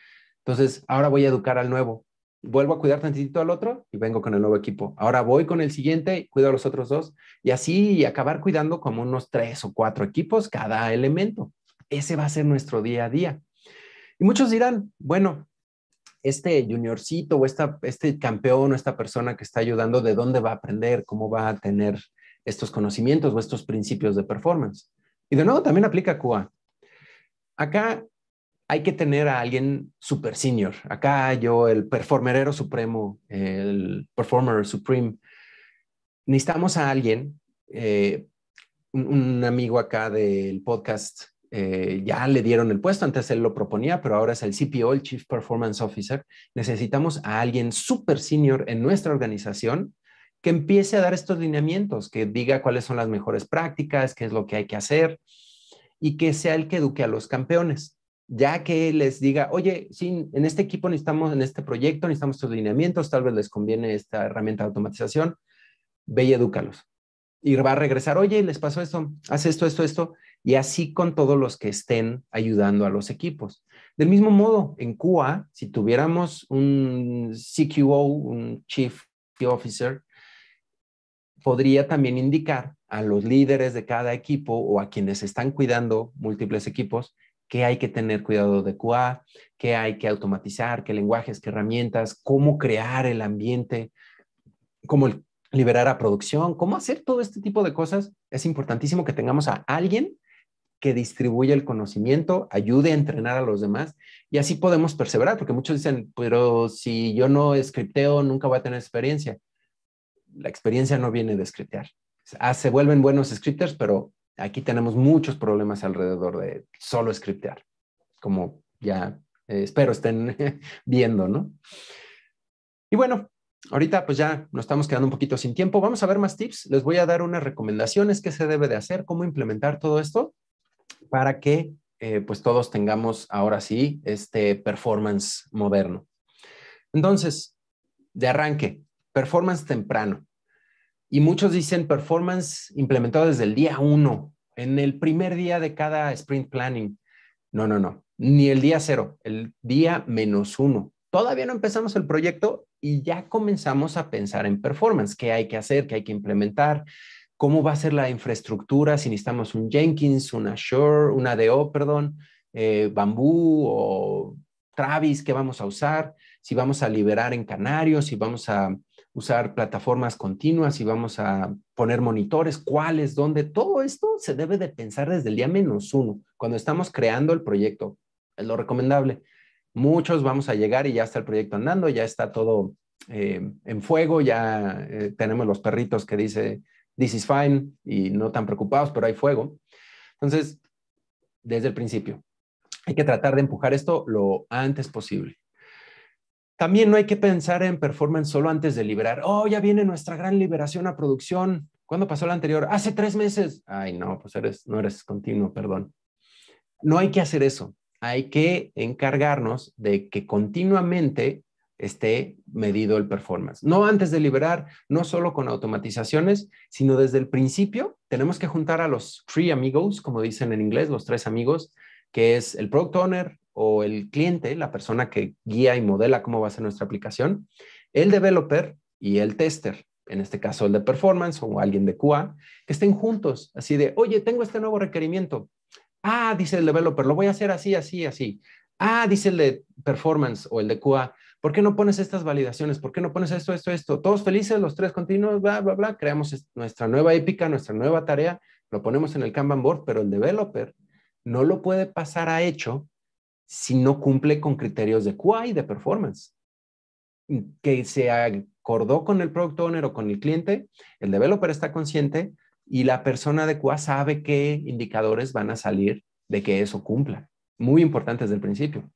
Entonces, ahora voy a educar al nuevo vuelvo a cuidar tantito al otro y vengo con el nuevo equipo. Ahora voy con el siguiente, cuido a los otros dos y así acabar cuidando como unos tres o cuatro equipos cada elemento. Ese va a ser nuestro día a día. Y muchos dirán, bueno, este juniorcito o esta, este campeón o esta persona que está ayudando, ¿de dónde va a aprender? ¿Cómo va a tener estos conocimientos o estos principios de performance? Y de nuevo también aplica QA. Acá hay que tener a alguien super senior. Acá yo, el performerero supremo, el performer supreme. Necesitamos a alguien, eh, un, amigo acá del podcast, eh, ya le dieron el puesto, antes él lo proponía, pero ahora es el CPO, el Chief Performance Officer. Necesitamos a alguien super senior en nuestra organización que empiece a dar estos lineamientos, que diga cuáles son las mejores prácticas, qué es lo que hay que hacer y que sea el que eduque a los campeones ya que les diga, oye, sí, en este equipo necesitamos, en este proyecto necesitamos estos lineamientos, tal vez les conviene esta herramienta de automatización, ve y edúcalos. Y va a regresar, oye, les pasó esto, haz esto, esto, esto, y así con todos los que estén ayudando a los equipos. Del mismo modo, en Cuba, si tuviéramos un CQO, un Chief Officer, podría también indicar a los líderes de cada equipo o a quienes están cuidando múltiples equipos, qué hay que tener cuidado de QA, qué hay que automatizar, qué lenguajes, qué herramientas, cómo crear el ambiente, cómo liberar a producción, cómo hacer todo este tipo de cosas. Es importantísimo que tengamos a alguien que distribuya el conocimiento, ayude a entrenar a los demás y así podemos perseverar, porque muchos dicen, pero si yo no escripteo, nunca voy a tener experiencia. La experiencia no viene de scriptear. Ah, se vuelven buenos scripters, pero Aquí tenemos muchos problemas alrededor de solo scriptear, como ya eh, espero estén viendo, ¿no? Y bueno, ahorita pues ya nos estamos quedando un poquito sin tiempo. Vamos a ver más tips. Les voy a dar unas recomendaciones que se debe de hacer, cómo implementar todo esto para que eh, pues todos tengamos ahora sí este performance moderno. Entonces, de arranque, performance temprano. Y muchos dicen performance implementado desde el día uno, en el primer día de cada sprint planning. No, no, no, ni el día cero, el día menos uno. Todavía no empezamos el proyecto y ya comenzamos a pensar en performance, qué hay que hacer, qué hay que implementar, cómo va a ser la infraestructura, si necesitamos un Jenkins, una Shore, una DO, perdón, eh, Bambú o Travis, qué vamos a usar, si vamos a liberar en Canarios, si vamos a usar plataformas continuas y vamos a poner monitores, cuáles, dónde. Todo esto se debe de pensar desde el día menos uno, cuando estamos creando el proyecto. Es lo recomendable. Muchos vamos a llegar y ya está el proyecto andando, ya está todo eh, en fuego, ya eh, tenemos los perritos que dice, this is fine, y no tan preocupados, pero hay fuego. Entonces, desde el principio, hay que tratar de empujar esto lo antes posible. También no hay que pensar en performance solo antes de liberar. Oh, ya viene nuestra gran liberación a producción. ¿Cuándo pasó la anterior? Hace tres meses. Ay, no, pues eres, no eres continuo, perdón. No hay que hacer eso. Hay que encargarnos de que continuamente esté medido el performance. No antes de liberar, no solo con automatizaciones, sino desde el principio tenemos que juntar a los three amigos, como dicen en inglés, los tres amigos, que es el product owner, o el cliente, la persona que guía y modela cómo va a ser nuestra aplicación, el developer y el tester, en este caso el de performance o alguien de QA, que estén juntos, así de, oye, tengo este nuevo requerimiento. Ah, dice el developer, lo voy a hacer así, así, así. Ah, dice el de performance o el de QA, ¿por qué no pones estas validaciones? ¿Por qué no pones esto, esto, esto? Todos felices, los tres continuos, bla, bla, bla. Creamos nuestra nueva épica, nuestra nueva tarea, lo ponemos en el Kanban board, pero el developer no lo puede pasar a hecho si no cumple con criterios de QA y de performance, que se acordó con el product owner o con el cliente, el developer está consciente y la persona de QA sabe qué indicadores van a salir de que eso cumpla. Muy importante desde el principio.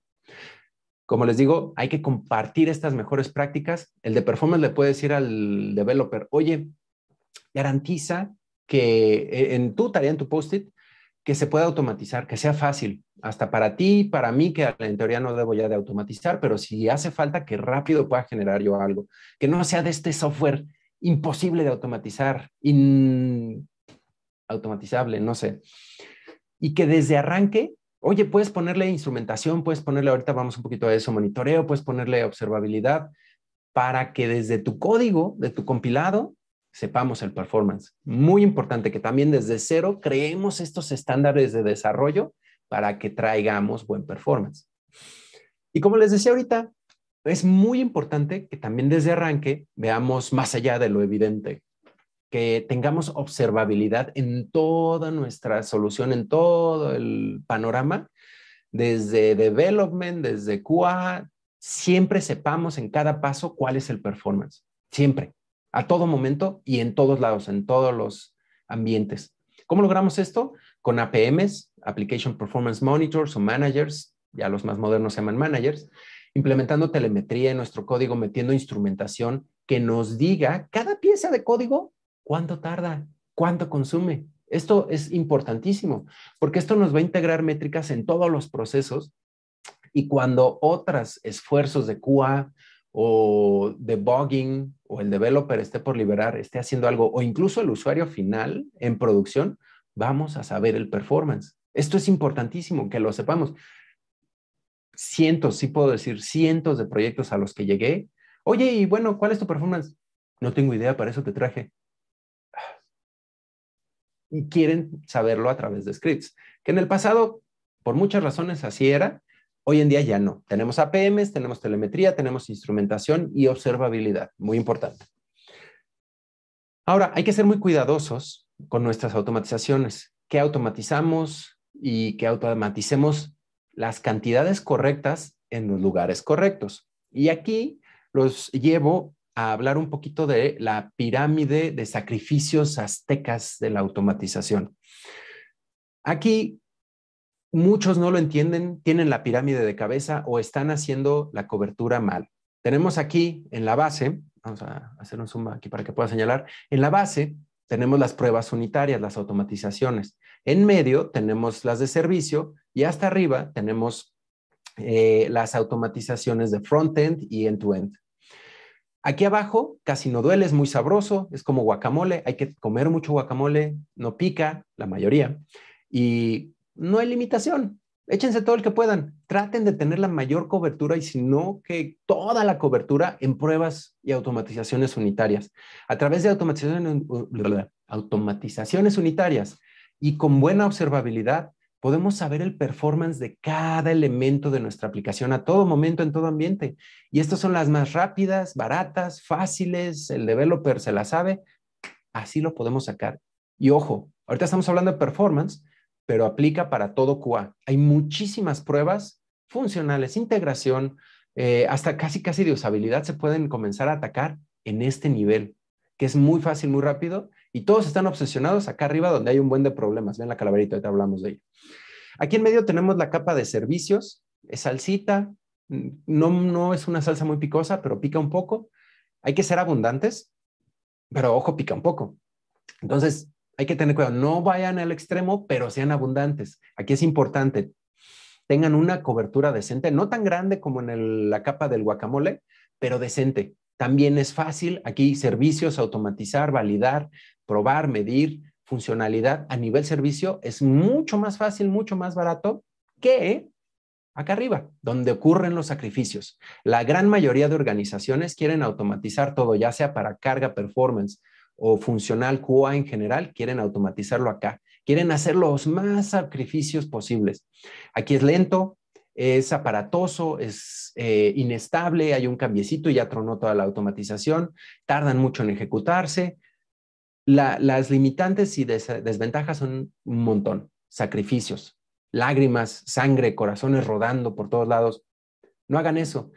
Como les digo, hay que compartir estas mejores prácticas. El de performance le puede decir al developer, oye, garantiza que en tu tarea, en tu post-it, que se pueda automatizar, que sea fácil, hasta para ti, para mí, que en teoría no debo ya de automatizar, pero si hace falta que rápido pueda generar yo algo, que no sea de este software imposible de automatizar, automatizable, no sé. Y que desde arranque, oye, puedes ponerle instrumentación, puedes ponerle, ahorita vamos un poquito a eso, monitoreo, puedes ponerle observabilidad, para que desde tu código, de tu compilado, sepamos el performance. Muy importante que también desde cero creemos estos estándares de desarrollo para que traigamos buen performance. Y como les decía ahorita, es muy importante que también desde arranque veamos más allá de lo evidente, que tengamos observabilidad en toda nuestra solución, en todo el panorama, desde development, desde QA, siempre sepamos en cada paso cuál es el performance, siempre a todo momento y en todos lados, en todos los ambientes. ¿Cómo logramos esto? Con APMs, Application Performance Monitors o Managers, ya los más modernos se llaman managers, implementando telemetría en nuestro código, metiendo instrumentación que nos diga cada pieza de código cuánto tarda, cuánto consume. Esto es importantísimo, porque esto nos va a integrar métricas en todos los procesos y cuando otros esfuerzos de QA o debugging o el developer esté por liberar, esté haciendo algo, o incluso el usuario final en producción, vamos a saber el performance. Esto es importantísimo que lo sepamos. Cientos, sí puedo decir, cientos de proyectos a los que llegué. Oye, y bueno, ¿cuál es tu performance? No tengo idea, para eso te traje. Y quieren saberlo a través de scripts, que en el pasado, por muchas razones, así era, Hoy en día ya no. Tenemos APMs, tenemos telemetría, tenemos instrumentación y observabilidad, muy importante. Ahora, hay que ser muy cuidadosos con nuestras automatizaciones. ¿Qué automatizamos y qué automaticemos las cantidades correctas en los lugares correctos? Y aquí los llevo a hablar un poquito de la pirámide de sacrificios aztecas de la automatización. Aquí Muchos no lo entienden, tienen la pirámide de cabeza o están haciendo la cobertura mal. Tenemos aquí en la base, vamos a hacer un zoom aquí para que pueda señalar, en la base tenemos las pruebas unitarias, las automatizaciones. En medio tenemos las de servicio y hasta arriba tenemos eh, las automatizaciones de front-end y end-to-end. -end. Aquí abajo casi no duele, es muy sabroso, es como guacamole, hay que comer mucho guacamole, no pica, la mayoría. Y no hay limitación. Échense todo el que puedan. Traten de tener la mayor cobertura y si no, que toda la cobertura en pruebas y automatizaciones unitarias. A través de automatizaciones, automatizaciones unitarias y con buena observabilidad, podemos saber el performance de cada elemento de nuestra aplicación a todo momento, en todo ambiente. Y estas son las más rápidas, baratas, fáciles, el developer se la sabe. Así lo podemos sacar. Y ojo, ahorita estamos hablando de performance, pero aplica para todo QA. Hay muchísimas pruebas funcionales, integración, eh, hasta casi casi de usabilidad se pueden comenzar a atacar en este nivel, que es muy fácil, muy rápido, y todos están obsesionados acá arriba donde hay un buen de problemas. Ven la calaverita, ahorita hablamos de ello. Aquí en medio tenemos la capa de servicios, es salsita, mm, no, no es una salsa muy picosa, pero pica un poco. Hay que ser abundantes, pero ojo, pica un poco. Entonces, hay que tener cuidado, no vayan al extremo, pero sean abundantes. Aquí es importante, tengan una cobertura decente, no tan grande como en la capa del guacamole, pero decente. También es fácil aquí servicios, automatizar, validar, probar, medir, funcionalidad a nivel servicio es mucho más fácil, mucho más barato que acá arriba, donde ocurren los sacrificios. La gran mayoría de organizaciones quieren automatizar todo, ya sea para carga, performance, o funcional QA en general, quieren automatizarlo acá. Quieren hacer los más sacrificios posibles. Aquí es lento, es aparatoso, es eh, inestable, hay un cambiecito y ya tronó toda la automatización, tardan mucho en ejecutarse. las limitantes y desventajas son un montón. Sacrificios, lágrimas, sangre, corazones rodando por todos lados. No hagan eso.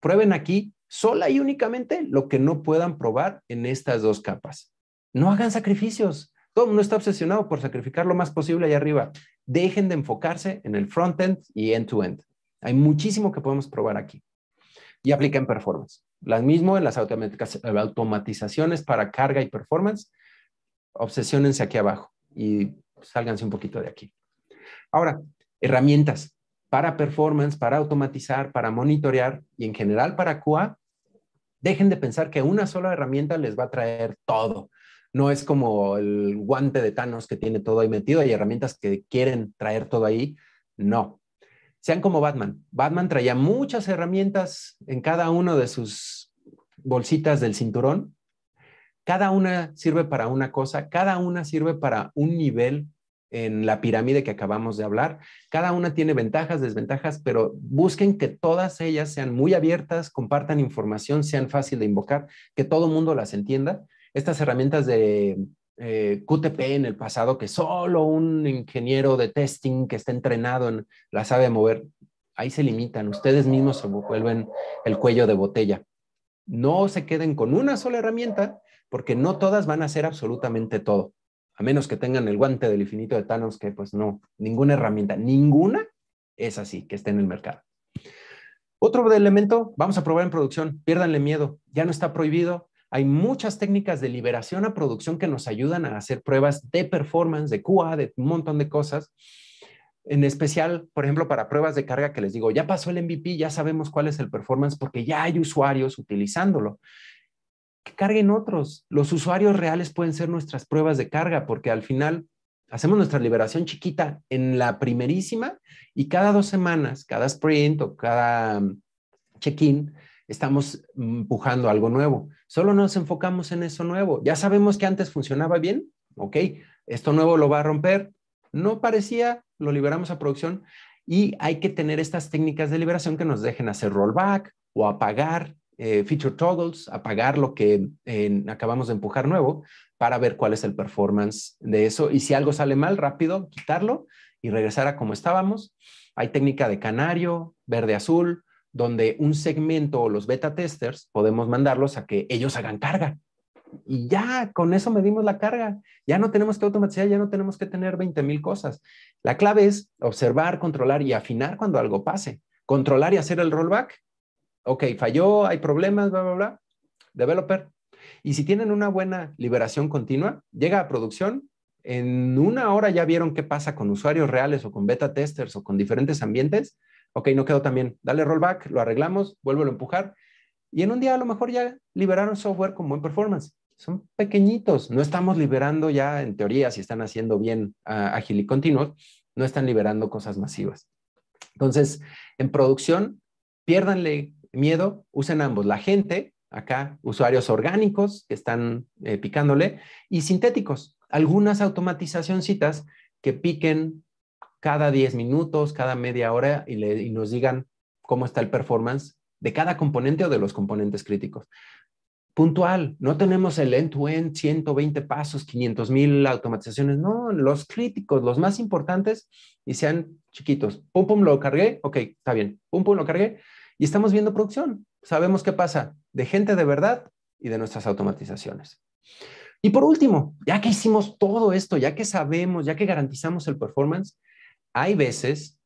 Prueben aquí sola y únicamente lo que no puedan probar en estas dos capas. No hagan sacrificios. Todo el mundo está obsesionado por sacrificar lo más posible allá arriba. Dejen de enfocarse en el front-end y end-to-end. Hay muchísimo que podemos probar aquí. Y apliquen performance. Las mismo en las eh, automatizaciones para carga y performance. Obsesionense aquí abajo y sálganse un poquito de aquí. Ahora, herramientas para performance, para automatizar, para monitorear y en general para QA, dejen de pensar que una sola herramienta les va a traer todo. No es como el guante de Thanos que tiene todo ahí metido. Hay herramientas que quieren traer todo ahí. No. Sean como Batman. Batman traía muchas herramientas en cada uno de sus bolsitas del cinturón. Cada una sirve para una cosa, cada una sirve para un nivel en la pirámide que acabamos de hablar. Cada una tiene ventajas, desventajas, pero busquen que todas ellas sean muy abiertas, compartan información, sean fácil de invocar, que todo mundo las entienda. Estas herramientas de eh, QTP en el pasado, que solo un ingeniero de testing que está entrenado en, la sabe mover, ahí se limitan. Ustedes mismos se vuelven el cuello de botella. No se queden con una sola herramienta, porque no todas van a hacer absolutamente todo a menos que tengan el guante del infinito de Thanos, que pues no, ninguna herramienta, ninguna es así, que esté en el mercado. Otro elemento, vamos a probar en producción, piérdanle miedo, ya no está prohibido. Hay muchas técnicas de liberación a producción que nos ayudan a hacer pruebas de performance, de QA, de un montón de cosas. En especial, por ejemplo, para pruebas de carga que les digo, ya pasó el MVP, ya sabemos cuál es el performance porque ya hay usuarios utilizándolo que carguen otros. Los usuarios reales pueden ser nuestras pruebas de carga, porque al final hacemos nuestra liberación chiquita en la primerísima y cada dos semanas, cada sprint o cada mm, check-in, estamos mm, empujando algo nuevo. Solo nos enfocamos en eso nuevo. Ya sabemos que antes funcionaba bien, ok, esto nuevo lo va a romper. No parecía, lo liberamos a producción y hay que tener estas técnicas de liberación que nos dejen hacer rollback o apagar eh, feature toggles, apagar lo que acabamos de empujar nuevo para ver cuál es el performance de eso. Y si algo sale mal, rápido, quitarlo y regresar a como estábamos. Hay técnica de canario, verde-azul, donde un segmento o los beta testers podemos mandarlos a que ellos hagan carga. Y ya con eso medimos la carga. Ya no tenemos que automatizar, ya no tenemos que tener 20 mil cosas. La clave es observar, controlar y afinar cuando algo pase. Controlar y hacer el rollback ok, falló, hay problemas, bla, bla, bla, developer. Y si tienen una buena liberación continua, llega a producción, en una hora ya vieron qué pasa con usuarios reales o con beta testers o con diferentes ambientes. Ok, no quedó tan bien. Dale rollback, lo arreglamos, vuelve a empujar. Y en un día a lo mejor ya liberaron software con buen performance. Son pequeñitos. No estamos liberando ya, en teoría, si están haciendo bien ágil y continuo, no están liberando cosas masivas. Entonces, en producción, piérdanle miedo, usen ambos, la gente, acá usuarios orgánicos que están eh, picándole, y sintéticos, algunas automatizacioncitas que piquen cada 10 minutos, cada media hora y, nos digan cómo está el performance de cada componente o de los componentes críticos puntual. No tenemos el end-to-end, 120 pasos, 500 mil automatizaciones. No, los críticos, los más importantes y sean chiquitos. Pum, pum, lo cargué. Ok, está bien. Pum, pum, lo cargué. Y estamos viendo producción. Sabemos qué pasa de gente de verdad y de nuestras automatizaciones. Y por último, ya que hicimos todo esto, ya que sabemos, ya que garantizamos el performance, hay veces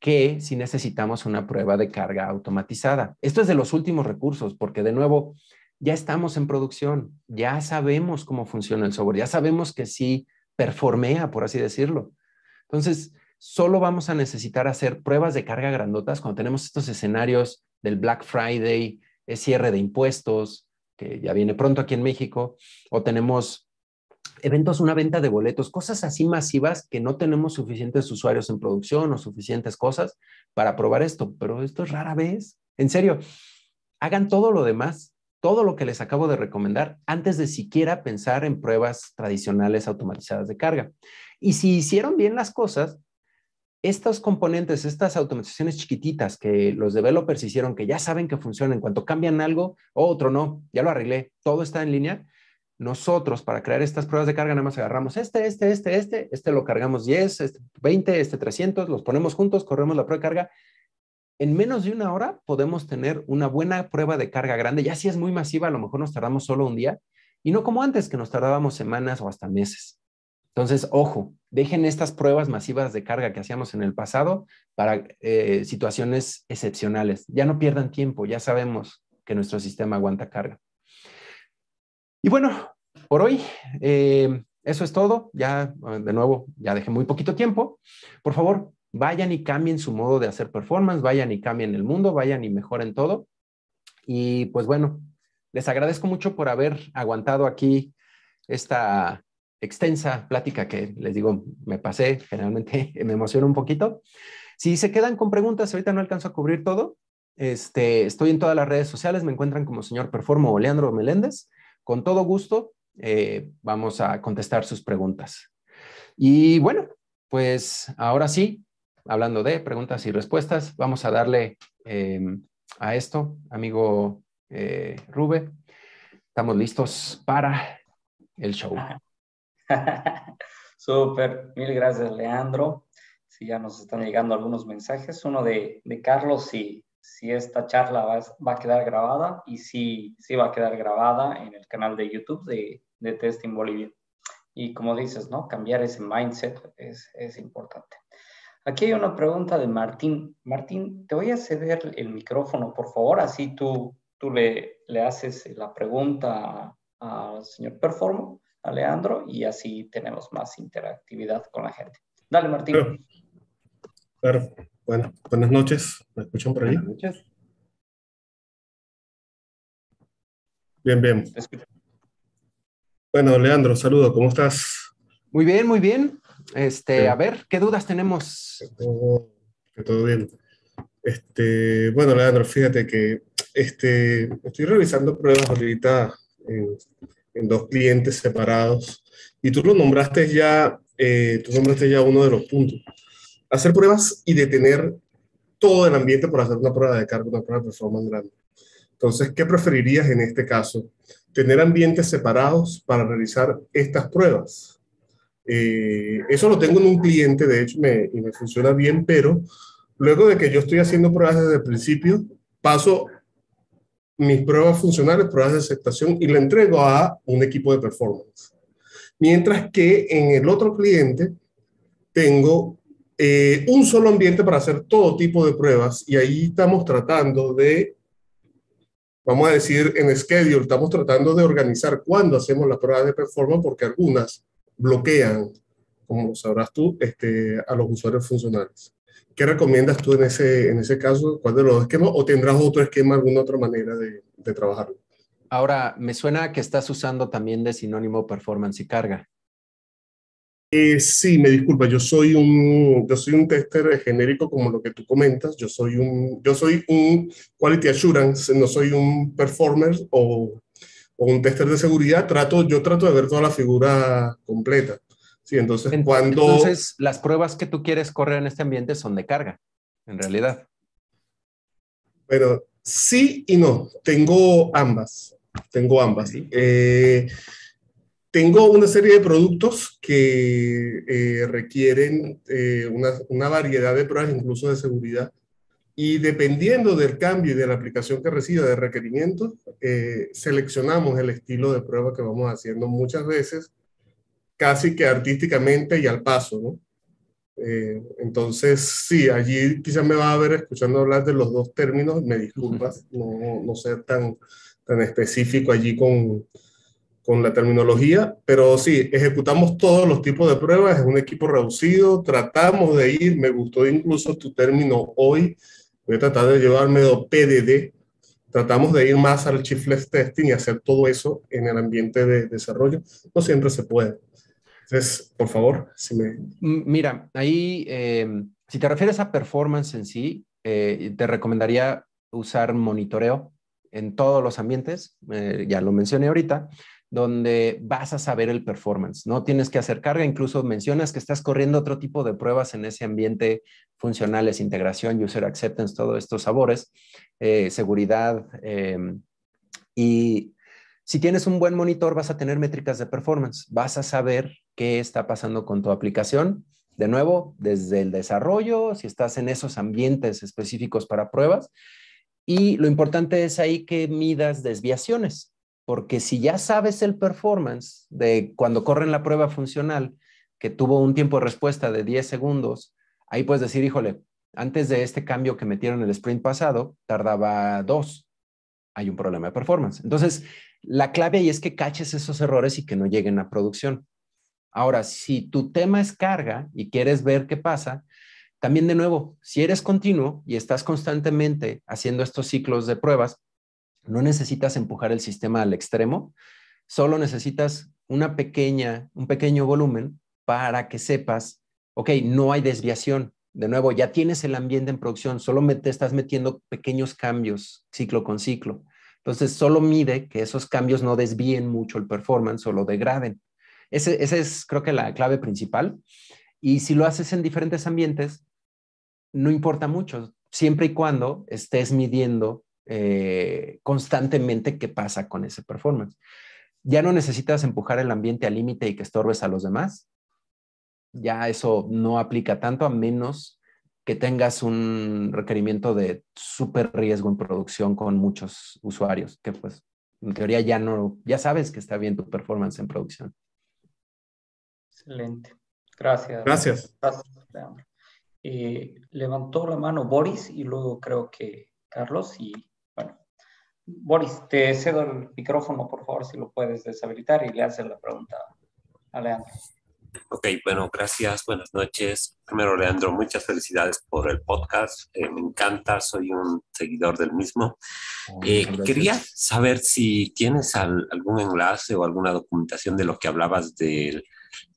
que si necesitamos una prueba de carga automatizada. Esto es de los últimos recursos, porque de nuevo, ya estamos en producción, ya sabemos cómo funciona el software, ya sabemos que sí performea, por así decirlo. Entonces, solo vamos a necesitar hacer pruebas de carga grandotas cuando tenemos estos escenarios del Black Friday, cierre de impuestos, que ya viene pronto aquí en México, o tenemos eventos, una venta de boletos, cosas así masivas que no tenemos suficientes usuarios en producción o suficientes cosas para probar esto, pero esto es rara vez. En serio, hagan todo lo demás, todo lo que les acabo de recomendar antes de siquiera pensar en pruebas tradicionales automatizadas de carga. Y si hicieron bien las cosas, estos componentes, estas automatizaciones chiquititas que los developers hicieron, que ya saben que funcionan, en cuanto cambian algo, otro no, ya lo arreglé, todo está en línea. Nosotros, para crear estas pruebas de carga, nada más agarramos este, este, este, este, este lo cargamos 10, este 20, este 300, los ponemos juntos, corremos la prueba de carga. En menos de una hora podemos tener una buena prueba de carga grande. Ya si es muy masiva, a lo mejor nos tardamos solo un día y no como antes, que nos tardábamos semanas o hasta meses. Entonces, ojo, dejen estas pruebas masivas de carga que hacíamos en el pasado para eh, situaciones excepcionales. Ya no pierdan tiempo, ya sabemos que nuestro sistema aguanta carga. Y bueno, por hoy eh, eso es todo. Ya, ah, de nuevo, ya dejé muy poquito tiempo. Por favor, vayan y cambien su modo de hacer performance, vayan y cambien el mundo, vayan y mejoren todo. Y pues bueno, les agradezco mucho por haber aguantado aquí esta extensa plática que les digo, me pasé, generalmente me emociono un poquito. Si se quedan con preguntas, ahorita no alcanzo a cubrir todo. Este, estoy en todas las redes sociales, me encuentran como señor Performo o Leandro Meléndez. Con todo gusto, eh, vamos a contestar sus preguntas. Y bueno, pues ahora sí, hablando de preguntas y respuestas, vamos a darle em, a esto, amigo eh, Rube. Estamos listos para el show. Súper, mil gracias Leandro. Si ya nos están llegando algunos mensajes, uno de, Carlos, si, si esta charla va, a quedar grabada y si, si va a quedar grabada en el canal de YouTube de, de Testing Bolivia. Y como dices, ¿no? Cambiar ese mindset es, importante. Aquí hay una pregunta de Martín. Martín, te voy a ceder el micrófono, por favor, así tú, tú le, le haces la pregunta al señor Performo Leandro, y así tenemos más interactividad con la gente. Dale, Martín. Claro. Bueno, buenas noches. ¿Me escuchan por ahí? Buenas noches. Bien, bien. Bueno, Leandro, saludo, ¿cómo estás? Muy bien, muy bien. Este, a ver, ¿qué dudas tenemos? Que todo, bien. Este, bueno, Leandro, fíjate que este, estoy revisando pruebas ahorita en, en dos clientes separados. Y tú lo nombraste ya, eh, tú nombraste ya uno de los puntos. Hacer pruebas y detener todo el ambiente por hacer una prueba de carga, una prueba de performance grande. Entonces, ¿qué preferirías en este caso? ¿Tener ambientes separados para realizar estas pruebas? Eh, eso lo tengo en un cliente, de hecho, me, y me funciona bien, pero luego de que yo estoy haciendo pruebas desde el principio, paso mis pruebas funcionales, pruebas de aceptación y la entrego a un equipo de performance. Mientras que en el otro cliente tengo eh, un solo ambiente para hacer todo tipo de pruebas y ahí estamos tratando de, vamos a decir, en schedule, estamos tratando de organizar cuándo hacemos las pruebas de performance porque algunas bloquean, como sabrás tú, este, a los usuarios funcionales. ¿Qué recomiendas tú en ese, en ese caso? ¿Cuál de los esquemas? ¿O tendrás otro esquema, alguna otra manera de, trabajarlo? Ahora, me suena que estás usando también de sinónimo performance y carga. Eh, sí, me disculpa, yo soy un, yo soy un tester genérico como lo que tú comentas, yo soy un, yo soy un quality assurance, no soy un performer o, o un tester de seguridad, trato, yo trato de ver toda la figura completa entonces, las pruebas que tú quieres correr en este ambiente son de carga, en realidad. Pero sí y no. Tengo ambas. Tengo ambas. Eh, tengo una serie de productos que eh, requieren eh, una, una, variedad de pruebas, incluso de seguridad. Y dependiendo del cambio y de la aplicación que reciba de requerimientos, seleccionamos el estilo de prueba que vamos haciendo muchas veces casi que artísticamente y al paso, ¿no? Eh, entonces, sí, allí quizás me va a ver escuchando hablar de los dos términos, me disculpas, no, no ser tan, tan específico allí con, con la terminología, pero sí, ejecutamos todos los tipos de pruebas, es un equipo reducido, tratamos de ir, me gustó incluso tu término hoy, voy a tratar de llevarme el PDD, tratamos de ir más al chipless testing y hacer todo eso en el ambiente de desarrollo, no siempre se puede. Entonces, por favor, si me... Mira, ahí, em, si te refieres a performance en sí, eh, te recomendaría usar monitoreo en todos los ambientes, eh, ya lo mencioné ahorita, donde vas a saber el performance, no tienes que hacer carga, incluso mencionas que estás corriendo otro tipo de pruebas en ese ambiente funcionales, integración, user acceptance, todos estos sabores, eh, seguridad, em, y si tienes un buen monitor, vas a tener métricas de performance, vas a saber qué está pasando con tu aplicación. De nuevo, desde el desarrollo, si estás en esos ambientes específicos para pruebas. Y lo importante es ahí que midas desviaciones, porque si ya sabes el performance de cuando corren la prueba funcional, que tuvo un tiempo de respuesta de 10 segundos, ahí puedes decir, híjole, antes de este cambio que metieron el sprint pasado, tardaba dos. Hay un problema de performance. Entonces, la clave ahí es que caches esos errores y que no lleguen a producción. Ahora, si tu tema es carga y quieres ver qué pasa, también de nuevo, si eres continuo y estás constantemente haciendo estos ciclos de pruebas, no necesitas empujar el sistema al extremo, solo necesitas una pequeña, un pequeño volumen para que sepas, ok, no hay desviación. De nuevo, ya tienes el ambiente en producción, solo te estás metiendo pequeños cambios ciclo con ciclo. Entonces, solo mide que esos cambios no desvíen mucho el performance o lo degraden. esa es, creo que, la clave principal. Y si lo haces en diferentes ambientes, no importa mucho, siempre y cuando estés midiendo eh, constantemente qué pasa con ese performance. Ya no necesitas empujar el ambiente al límite y que estorbes a los demás. Ya eso no aplica tanto a menos que tengas un requerimiento de súper riesgo en producción con muchos usuarios, que pues en teoría ya no, ya sabes que está bien tu performance en producción. Excelente. Gracias. Gracias. Eh, levantó la mano Boris y luego creo que Carlos y bueno. Boris, te cedo el micrófono, por favor, si lo puedes deshabilitar y le haces la pregunta a Leandro. Ok, bueno, gracias, buenas noches. Primero, Leandro, muchas felicidades por el podcast. Eh, me encanta, soy un seguidor del mismo. Oh, eh, quería saber si tienes algún enlace o alguna documentación de lo que hablabas del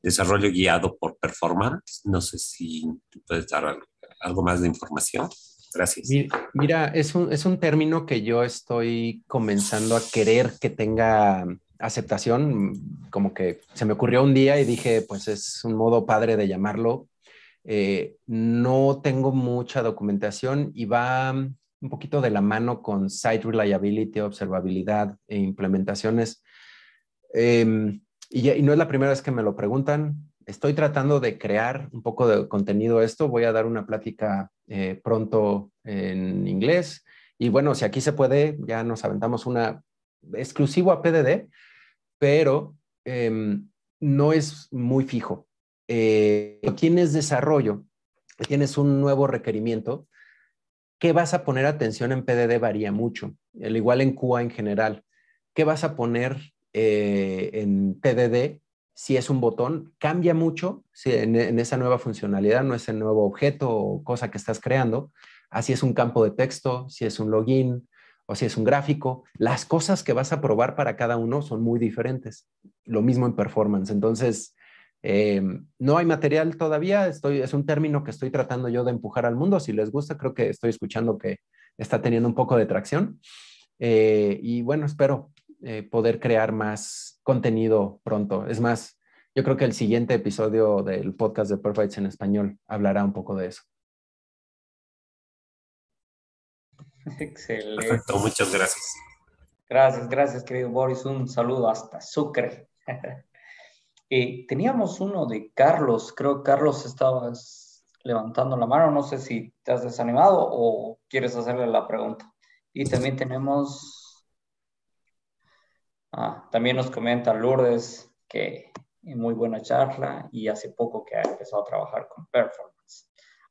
desarrollo guiado por performance. No sé si puedes dar algo, algo más de información. Gracias. Mira, es un, es un término que yo estoy comenzando a querer que tenga aceptación, como que se me ocurrió un día y dije, pues es un modo padre de llamarlo. Eh, no tengo mucha documentación y va un poquito de la mano con site reliability, observabilidad e implementaciones. Em, y, no es la primera vez que me lo preguntan. Estoy tratando de crear un poco de contenido esto. Voy a dar una plática eh, pronto en inglés. Y bueno, si aquí se puede, ya nos aventamos una exclusivo a PDD, pero em, no es muy fijo. Eh, tienes desarrollo, tienes un nuevo requerimiento, ¿qué vas a poner atención en PDD varía mucho, al igual en QA en general. ¿Qué vas a poner eh, en PDD si es un botón? Cambia mucho si en, esa nueva funcionalidad, no es el nuevo objeto o cosa que estás creando. Así es un campo de texto, si es un login, o si es un gráfico, las cosas que vas a probar para cada uno son muy diferentes. Lo mismo en performance. Entonces, eh, no hay material todavía, es un término que estoy tratando yo de empujar al mundo. Si les gusta, creo que estoy escuchando que está teniendo un poco de tracción. Eh, y bueno, espero eh, poder crear más contenido pronto. Es más, yo creo que el siguiente episodio del podcast de Perfects en español hablará un poco de eso. Excelente. Perfecto, muchas gracias. Gracias, gracias, querido Boris. Un saludo hasta Sucre. Eh, teníamos uno de Carlos, creo que Carlos estabas levantando la mano, no sé si te has desanimado o quieres hacerle la pregunta. Y también tenemos, ah, también nos comenta Lourdes que muy buena charla y hace poco que ha empezado a trabajar con Perform.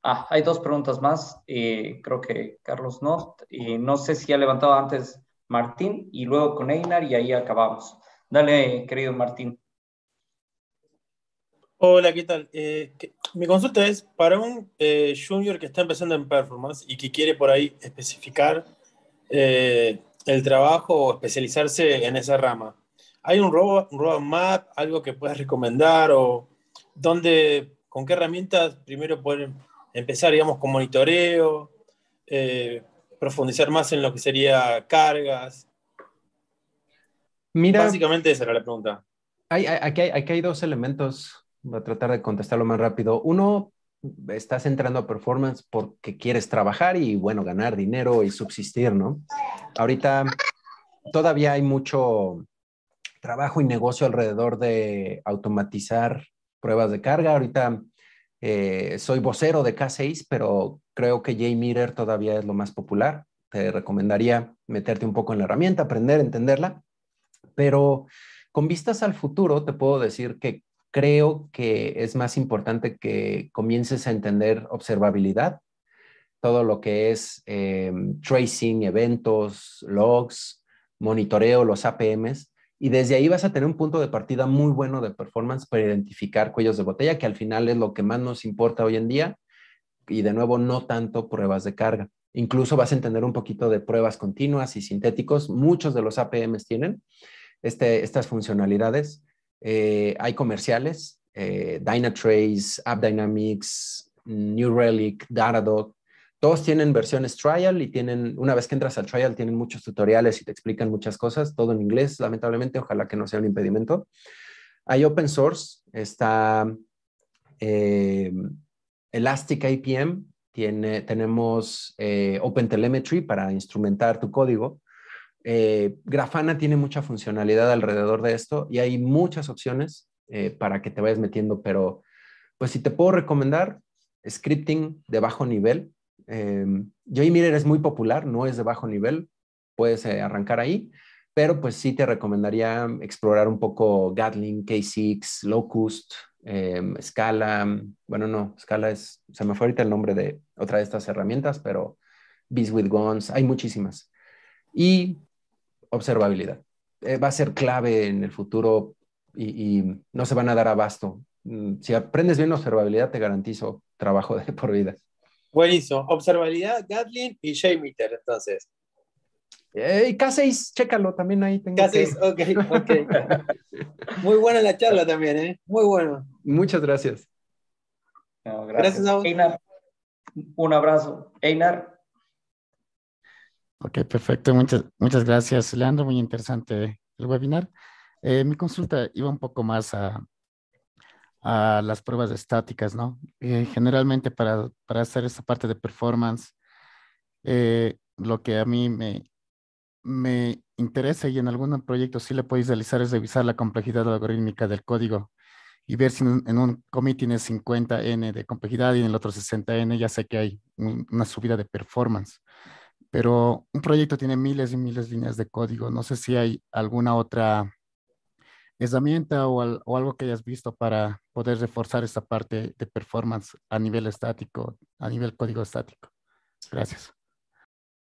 Ah, hay dos preguntas más. creo que Carlos no. no sé si ha levantado antes Martín y luego con Einar y ahí acabamos. Dale, querido Martín. Hola, ¿qué tal? Eh, mi consulta es para un eh, junior que está empezando en performance y que quiere por ahí especificar eh, el trabajo o especializarse en esa rama. ¿Hay un roadmap, algo que puedas recomendar o dónde, con qué herramientas primero pueden empezar, digamos, con monitoreo, eh, profundizar más en lo que sería cargas. Mira, Básicamente esa era la pregunta. Hay, aquí, hay, aquí hay dos elementos, voy a tratar de contestarlo más rápido. Uno, estás entrando a performance porque quieres trabajar y, bueno, ganar dinero y subsistir, ¿no? Ahorita todavía hay mucho trabajo y negocio alrededor de automatizar pruebas de carga. Ahorita eh, soy vocero de K6, pero creo que JMeter todavía es lo más popular. Te recomendaría meterte un poco en la herramienta, aprender, entenderla. Pero con vistas al futuro, te puedo decir que creo que es más importante que comiences a entender observabilidad, todo lo que es eh, tracing, eventos, logs, monitoreo, los APMs y desde ahí vas a tener un punto de partida muy bueno de performance para identificar cuellos de botella, que al final es lo que más nos importa hoy en día. Y de nuevo, no tanto pruebas de carga. Incluso vas a entender un poquito de pruebas continuas y sintéticos. Muchos de los APMs tienen este, estas funcionalidades. Eh, hay comerciales, eh, Dynatrace, AppDynamics, New Relic, Datadog, todos tienen versiones trial y tienen, una vez que entras al trial, tienen muchos tutoriales y te explican muchas cosas, todo en inglés, lamentablemente, ojalá que no sea un impedimento. Hay open source, está eh, Elastic IPM, tiene, tenemos Open eh, OpenTelemetry para instrumentar tu código. Eh, Grafana tiene mucha funcionalidad alrededor de esto y hay muchas opciones para que te vayas metiendo, pero pues si te puedo recomendar, scripting de bajo nivel, eh, Joey es muy popular, no es de bajo nivel, puedes eh, arrancar ahí, pero pues sí te recomendaría explorar un poco Gatling, K6, Locust, em, Scala, bueno, no, Scala es, se me fue ahorita el nombre de otra de estas herramientas, pero Bees with Guns, hay muchísimas. Y observabilidad. Eh, va a ser clave en el futuro y, y no se van a dar abasto. Mm, si aprendes bien observabilidad, te garantizo trabajo de por vida. Buenísimo. Observabilidad, Gatlin y j entonces. Eh, y K6, chécalo, también ahí tengo. K6, ok, ok. Muy buena la charla también, ¿eh? Muy bueno. Muchas gracias. gracias. a vos. Einar, un abrazo. Einar. Ok, perfecto. Muchas, muchas gracias, Leandro. Muy interesante el webinar. Eh, mi consulta iba un poco más a, a las pruebas estáticas, ¿no? Eh, generalmente para, hacer esa parte de performance, eh, lo que a mí me, me interesa y en algunos proyecto sí le podéis realizar es revisar la complejidad algorítmica del código y ver si en un commit tiene 50N de complejidad y en el otro 60N, ya sé que hay una subida de performance. Pero un proyecto tiene miles y miles de líneas de código. No sé si hay alguna otra herramienta o, algo que hayas visto para poder reforzar esta parte de performance a nivel estático, a nivel código estático. Gracias.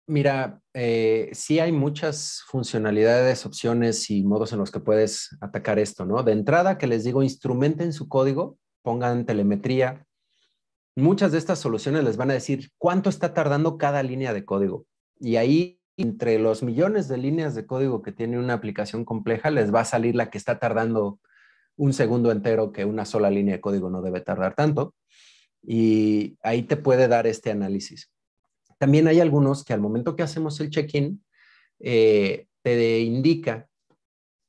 Mira, eh, sí hay muchas funcionalidades, opciones y modos en los que puedes atacar esto, ¿no? De entrada, que les digo, instrumenten su código, pongan telemetría. Muchas de estas soluciones les van a decir cuánto está tardando cada línea de código. Y ahí entre los millones de líneas de código que tiene una aplicación compleja, les va a salir la que está tardando un segundo entero, que una sola línea de código no debe tardar tanto. Y ahí te puede dar este análisis. También hay algunos que al momento que hacemos el check-in, eh, te indica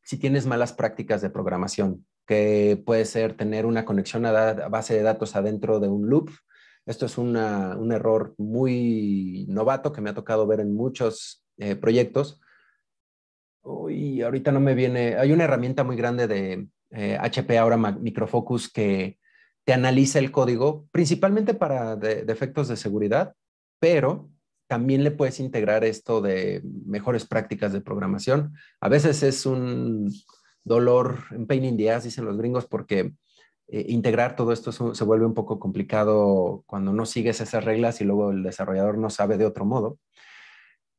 si tienes malas prácticas de programación, que puede ser tener una conexión a, base de datos adentro de un loop. Esto es un error muy novato que me ha tocado ver en muchos eh, proyectos. y ahorita no me viene. Hay una herramienta muy grande de HP eh, ahora Microfocus que te analiza el código, principalmente para defectos de seguridad, pero también le puedes integrar esto de mejores prácticas de programación. A veces es un dolor, en pain in the ass, dicen los gringos, porque eh, integrar todo esto se vuelve un poco complicado cuando no sigues esas reglas y luego el desarrollador no sabe de otro modo.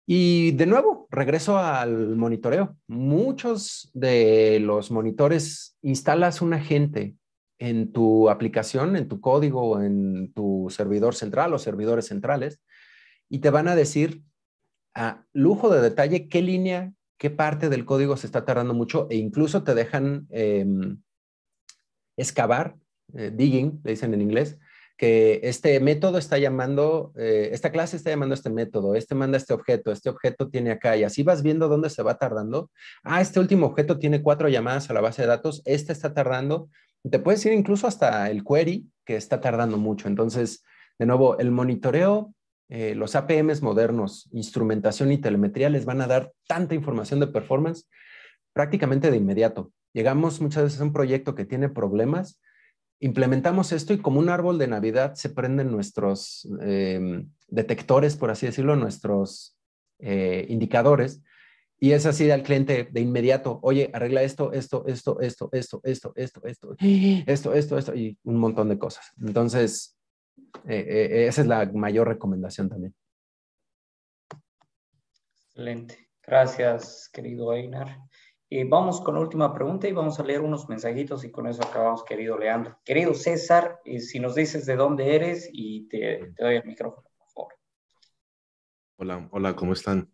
Y de nuevo, regreso al monitoreo. Muchos de los monitores instalas un agente en tu aplicación, en tu código, en tu servidor central o servidores centrales, y te van a decir a lujo de detalle qué línea, qué parte del código se está tardando mucho e incluso te dejan em, eh, excavar, digging, le dicen en inglés, que este método está llamando, eh, esta clase está llamando a este método, este manda este objeto, este objeto tiene acá, y así vas viendo dónde se va tardando. Ah, este último objeto tiene cuatro llamadas a la base de datos, este está tardando. Te puedes ir incluso hasta el query, que está tardando mucho. Entonces, de nuevo, el monitoreo, eh, los APMs modernos, instrumentación y telemetría les van a dar tanta información de performance prácticamente de inmediato. Llegamos muchas veces a un proyecto que tiene problemas, implementamos esto y como un árbol de Navidad se prenden nuestros detectores, por así decirlo, nuestros indicadores. Y es así al cliente de inmediato, oye, arregla esto, esto, esto, esto, esto, esto, esto, esto, esto, esto, esto, y un montón de cosas. Entonces, esa es la mayor recomendación también. Excelente. Gracias, querido Einar. Eh, vamos con la última pregunta y vamos a leer unos mensajitos y con eso acabamos, querido Leandro. Querido César, eh, si nos dices de dónde eres y te, doy el micrófono, por favor. Hola, hola, ¿cómo están?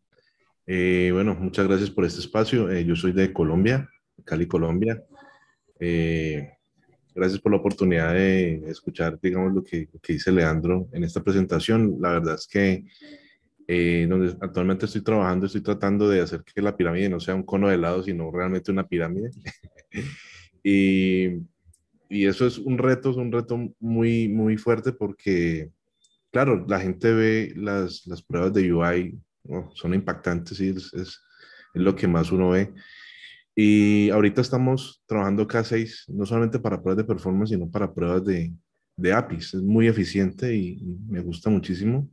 Eh, bueno, muchas gracias por este espacio. yo soy de Colombia, Cali, Colombia. gracias por la oportunidad de escuchar, digamos, lo que, lo que dice Leandro en esta presentación. La verdad es que... Eh, donde actualmente estoy trabajando, estoy tratando de hacer que la pirámide no sea un cono de helado, sino realmente una pirámide. y, y, eso es un reto, es un reto muy, muy fuerte porque, claro, la gente ve las, las pruebas de UI, son impactantes y es, es, lo que más uno ve. Y ahorita estamos trabajando K6, no solamente para pruebas de performance, sino para pruebas de, de APIs. Es muy eficiente y me gusta muchísimo.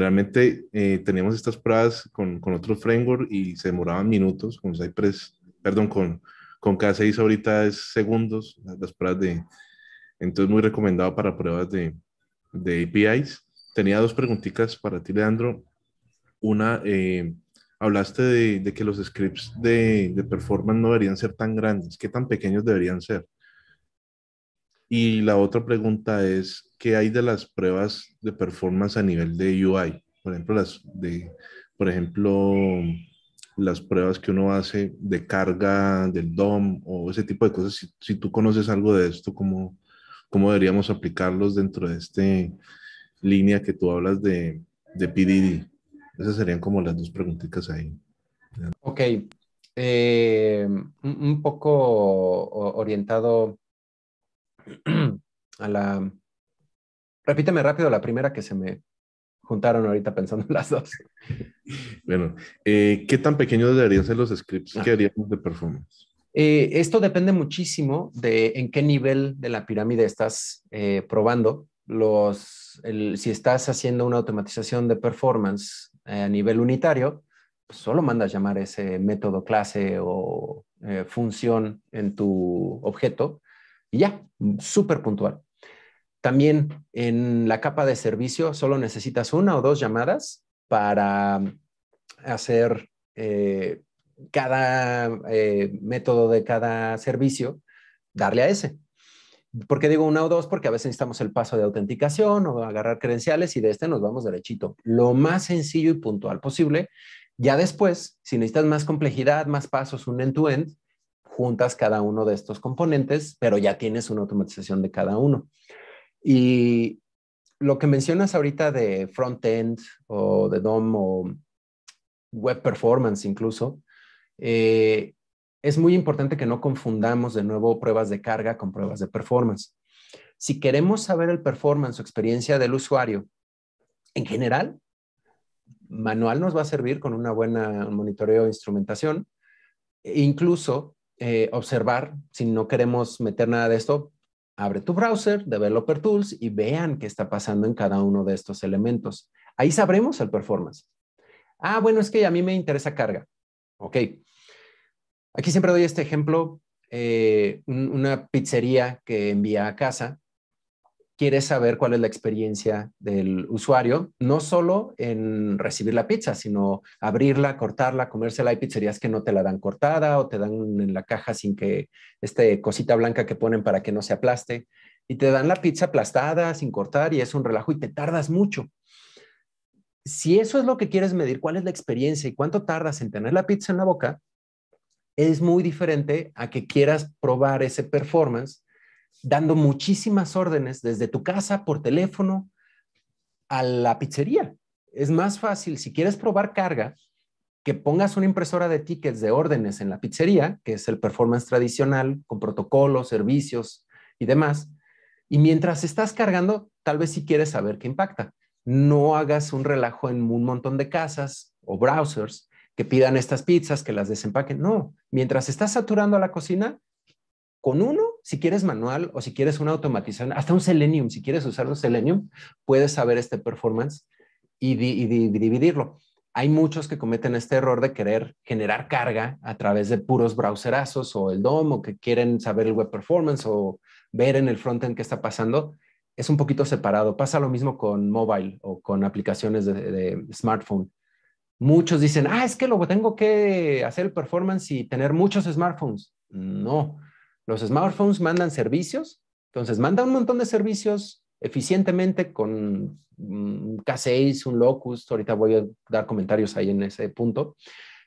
Realmente eh, teníamos estas pruebas con, con otro framework y se demoraban minutos con Cypress, perdón, con, con K6 ahorita es segundos las pruebas de... Entonces muy recomendado para pruebas de, de APIs. Tenía dos preguntitas para ti, Leandro. Una, eh, hablaste de, de, que los scripts de, de, performance no deberían ser tan grandes. ¿Qué tan pequeños deberían ser? Y la otra pregunta es, ¿qué hay de las pruebas de performance a nivel de UI? Por ejemplo, las, de, por ejemplo, las pruebas que uno hace de carga del DOM o ese tipo de cosas. Si, tú conoces algo de esto, ¿cómo, ¿cómo deberíamos aplicarlos dentro de esta línea que tú hablas de, de PDD? Esas serían como las dos preguntitas ahí. Ok. Eh, un poco orientado a la Repíteme rápido la primera que se me juntaron ahorita pensando en las dos. Bueno, eh, ¿qué tan pequeño deberían ser los scripts ¿Qué ah. haríamos de performance? Eh, esto depende muchísimo de en qué nivel de la pirámide estás eh, probando. Los, si estás haciendo una automatización de performance a nivel unitario, pues solo mandas llamar ese método, clase o función en tu objeto y ya, súper puntual. También en la capa de servicio solo necesitas una o dos llamadas para mm, hacer eh, cada eh, método de cada servicio, darle a ese. ¿Por qué digo una o dos? Porque a veces necesitamos el paso de autenticación o agarrar credenciales y de este nos vamos derechito. Lo más sencillo y puntual posible. Ya después, si necesitas más complejidad, más pasos, un end to -end, juntas cada uno de estos componentes, pero ya tienes una automatización de cada uno. Y lo que mencionas ahorita de front-end o de DOM o web performance incluso, eh, es muy importante que no confundamos de nuevo pruebas de carga con pruebas de performance. Si queremos saber el performance o experiencia del usuario en general, manual nos va a servir con una buena monitoreo de instrumentación. E incluso eh, observar, si no queremos meter nada de esto, abre tu browser, Developer Tools, y vean qué está pasando en cada uno de estos elementos. Ahí sabremos el performance. Ah, bueno, es que a mí me interesa carga. Ok. Aquí siempre doy este ejemplo, eh, una pizzería que envía a casa quiere saber cuál es la experiencia del usuario, no solo en recibir la pizza, sino abrirla, cortarla, comérsela. Hay pizzerías que no te la dan cortada o te dan en la caja sin que este cosita blanca que ponen para que no se aplaste. Y te dan la pizza aplastada, sin cortar, y es un relajo y te tardas mucho. Si eso es lo que quieres medir, cuál es la experiencia y cuánto tardas en tener la pizza en la boca, es muy diferente a que quieras probar ese performance dando muchísimas órdenes desde tu casa, por teléfono, a la pizzería. Es más fácil, si quieres probar carga, que pongas una impresora de tickets de órdenes en la pizzería, que es el performance tradicional, con protocolos, servicios y demás. Y mientras estás cargando, tal vez si quieres saber qué impacta. No hagas un relajo en un montón de casas o browsers que pidan estas pizzas, que las desempaquen. No, mientras estás saturando la cocina, con uno si quieres manual o si quieres una automatización, hasta un Selenium, si quieres usar un Selenium, puedes saber este performance y, dividirlo. Hay muchos que cometen este error de querer generar carga a través de puros browserazos o el DOM o que quieren saber el web performance o ver en el frontend qué está pasando. Es un poquito separado. Pasa lo mismo con mobile o con aplicaciones de, smartphone. Muchos dicen, ah, es que lo tengo que hacer el performance y tener muchos smartphones. No, los smartphones mandan servicios, entonces manda un montón de servicios eficientemente con un mm, K6, un Locust, ahorita voy a dar comentarios ahí en ese punto,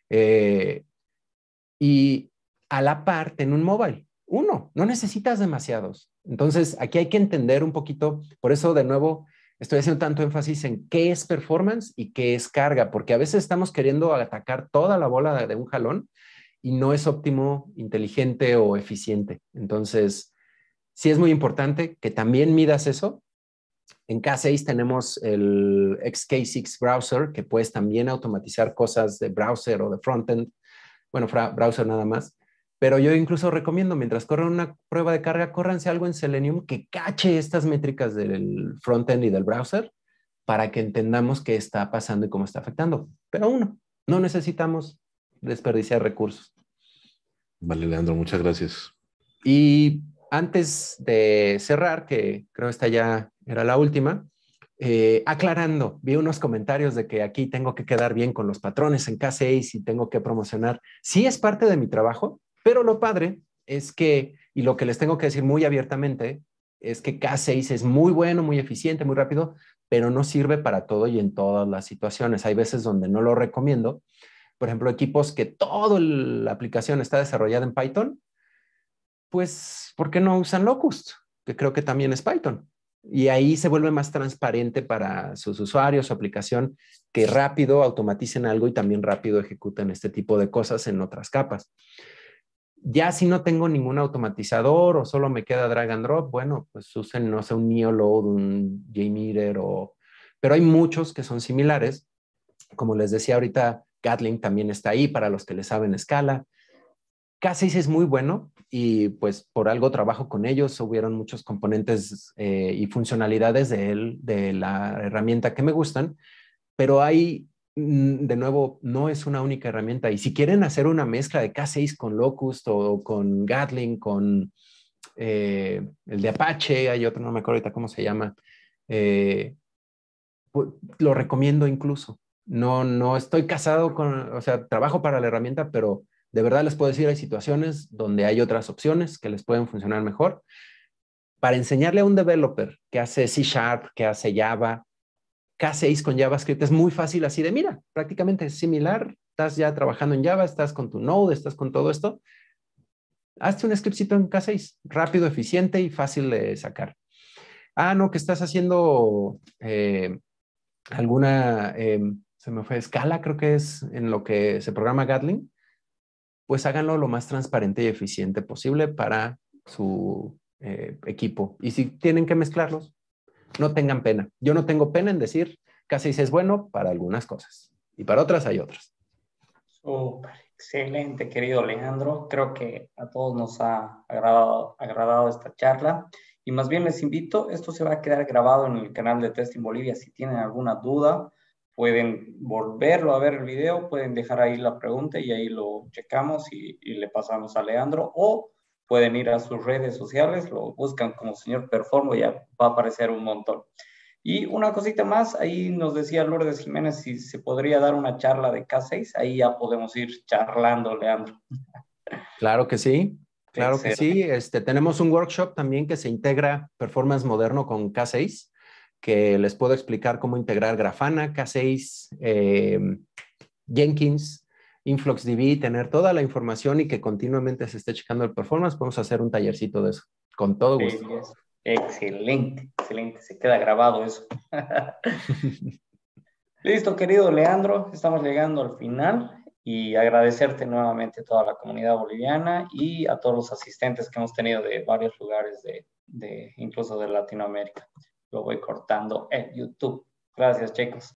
eh, y a la par en un móvil, uno, no necesitas demasiados. Entonces, aquí hay que entender un poquito, por eso de nuevo estoy haciendo tanto énfasis en qué es performance y qué es carga, porque a veces estamos queriendo atacar toda la bola de un jalón y no es óptimo, inteligente o eficiente. Entonces, sí es muy importante que también midas eso. En K6 tenemos el XK6 Browser, que puedes también automatizar cosas de browser o de frontend. Bueno, browser nada más. Pero yo incluso recomiendo, mientras corran una prueba de carga, córranse algo en Selenium que cache estas métricas del frontend y del browser para que entendamos qué está pasando y cómo está afectando. Pero uno, no necesitamos desperdiciar recursos. Vale, Leandro, muchas gracias. Y antes de cerrar, que creo esta ya era la última, eh, aclarando, vi unos comentarios de que aquí tengo que quedar bien con los patrones en K6 y tengo que promocionar. Sí es parte de mi trabajo, pero lo padre es que, y lo que les tengo que decir muy abiertamente, es que K6 es muy bueno, muy eficiente, muy rápido, pero no sirve para todo y en todas las situaciones. Hay veces donde no lo recomiendo por ejemplo, equipos que toda la aplicación está desarrollada en Python, pues, ¿por qué no usan Locust? Que creo que también es Python. Y ahí se vuelve más transparente para sus usuarios, su aplicación, que rápido automaticen algo y también rápido ejecuten este tipo de cosas en otras capas. Ya si no tengo ningún automatizador o solo me queda drag and drop, bueno, pues usen, no sé, un Neoload, un JMeter o... Pero hay muchos que son similares. Como les decía ahorita, Gatling también está ahí para los que le saben escala. K6 es muy bueno y pues por algo trabajo con ellos. Hubieron muchos componentes eh, y funcionalidades de, él, de la herramienta que me gustan, pero hay, mm, de nuevo, no es una única herramienta. Y si quieren hacer una mezcla de K6 con Locust o con Gatling, con eh, el de Apache, hay otro, no me acuerdo ahorita cómo se llama, eh, pues, lo recomiendo incluso no, no estoy casado con, o sea, trabajo para la herramienta, pero de verdad les puedo decir, hay situaciones donde hay otras opciones que les pueden funcionar mejor. Para enseñarle a un developer que hace C Sharp, que hace Java, K6 con JavaScript, es muy fácil así de, mira, prácticamente es similar, estás ya trabajando en Java, estás con tu Node, estás con todo esto. Hazte un scriptcito en K6, rápido, eficiente y fácil de sacar. Ah, no, que estás haciendo eh, alguna... Em, se me fue, escala creo que es en lo que se programa Gatling, pues háganlo lo más transparente y eficiente posible para su eh, equipo. Y si tienen que mezclarlos, no tengan pena. Yo no tengo pena en decir, que casi es bueno para algunas cosas y para otras hay otras. Súper, excelente, querido Alejandro. Creo que a todos nos ha agradado, agradado esta charla. Y más bien les invito, esto se va a quedar grabado en el canal de Testing Bolivia. Si tienen alguna duda, pueden volverlo a ver el video, pueden dejar ahí la pregunta y ahí lo checamos y, le pasamos a Leandro o pueden ir a sus redes sociales, lo buscan como señor Performo, y ya va a aparecer un montón. Y una cosita más, ahí nos decía Lourdes Jiménez si se podría dar una charla de K6, ahí ya podemos ir charlando, Leandro. Claro que sí, claro que sí. Este, tenemos un workshop también que se integra Performance Moderno con K6 que les puedo explicar cómo integrar Grafana, K6, eh, Jenkins, InfluxDB, tener toda la información y que continuamente se esté checando el performance. podemos hacer un tallercito de eso, con todo gusto. Excelente, excelente, se queda grabado eso. Listo, querido Leandro, estamos llegando al final y agradecerte nuevamente a toda la comunidad boliviana y a todos los asistentes que hemos tenido de varios lugares, de, de incluso de Latinoamérica lo voy cortando en YouTube. Gracias, chicos.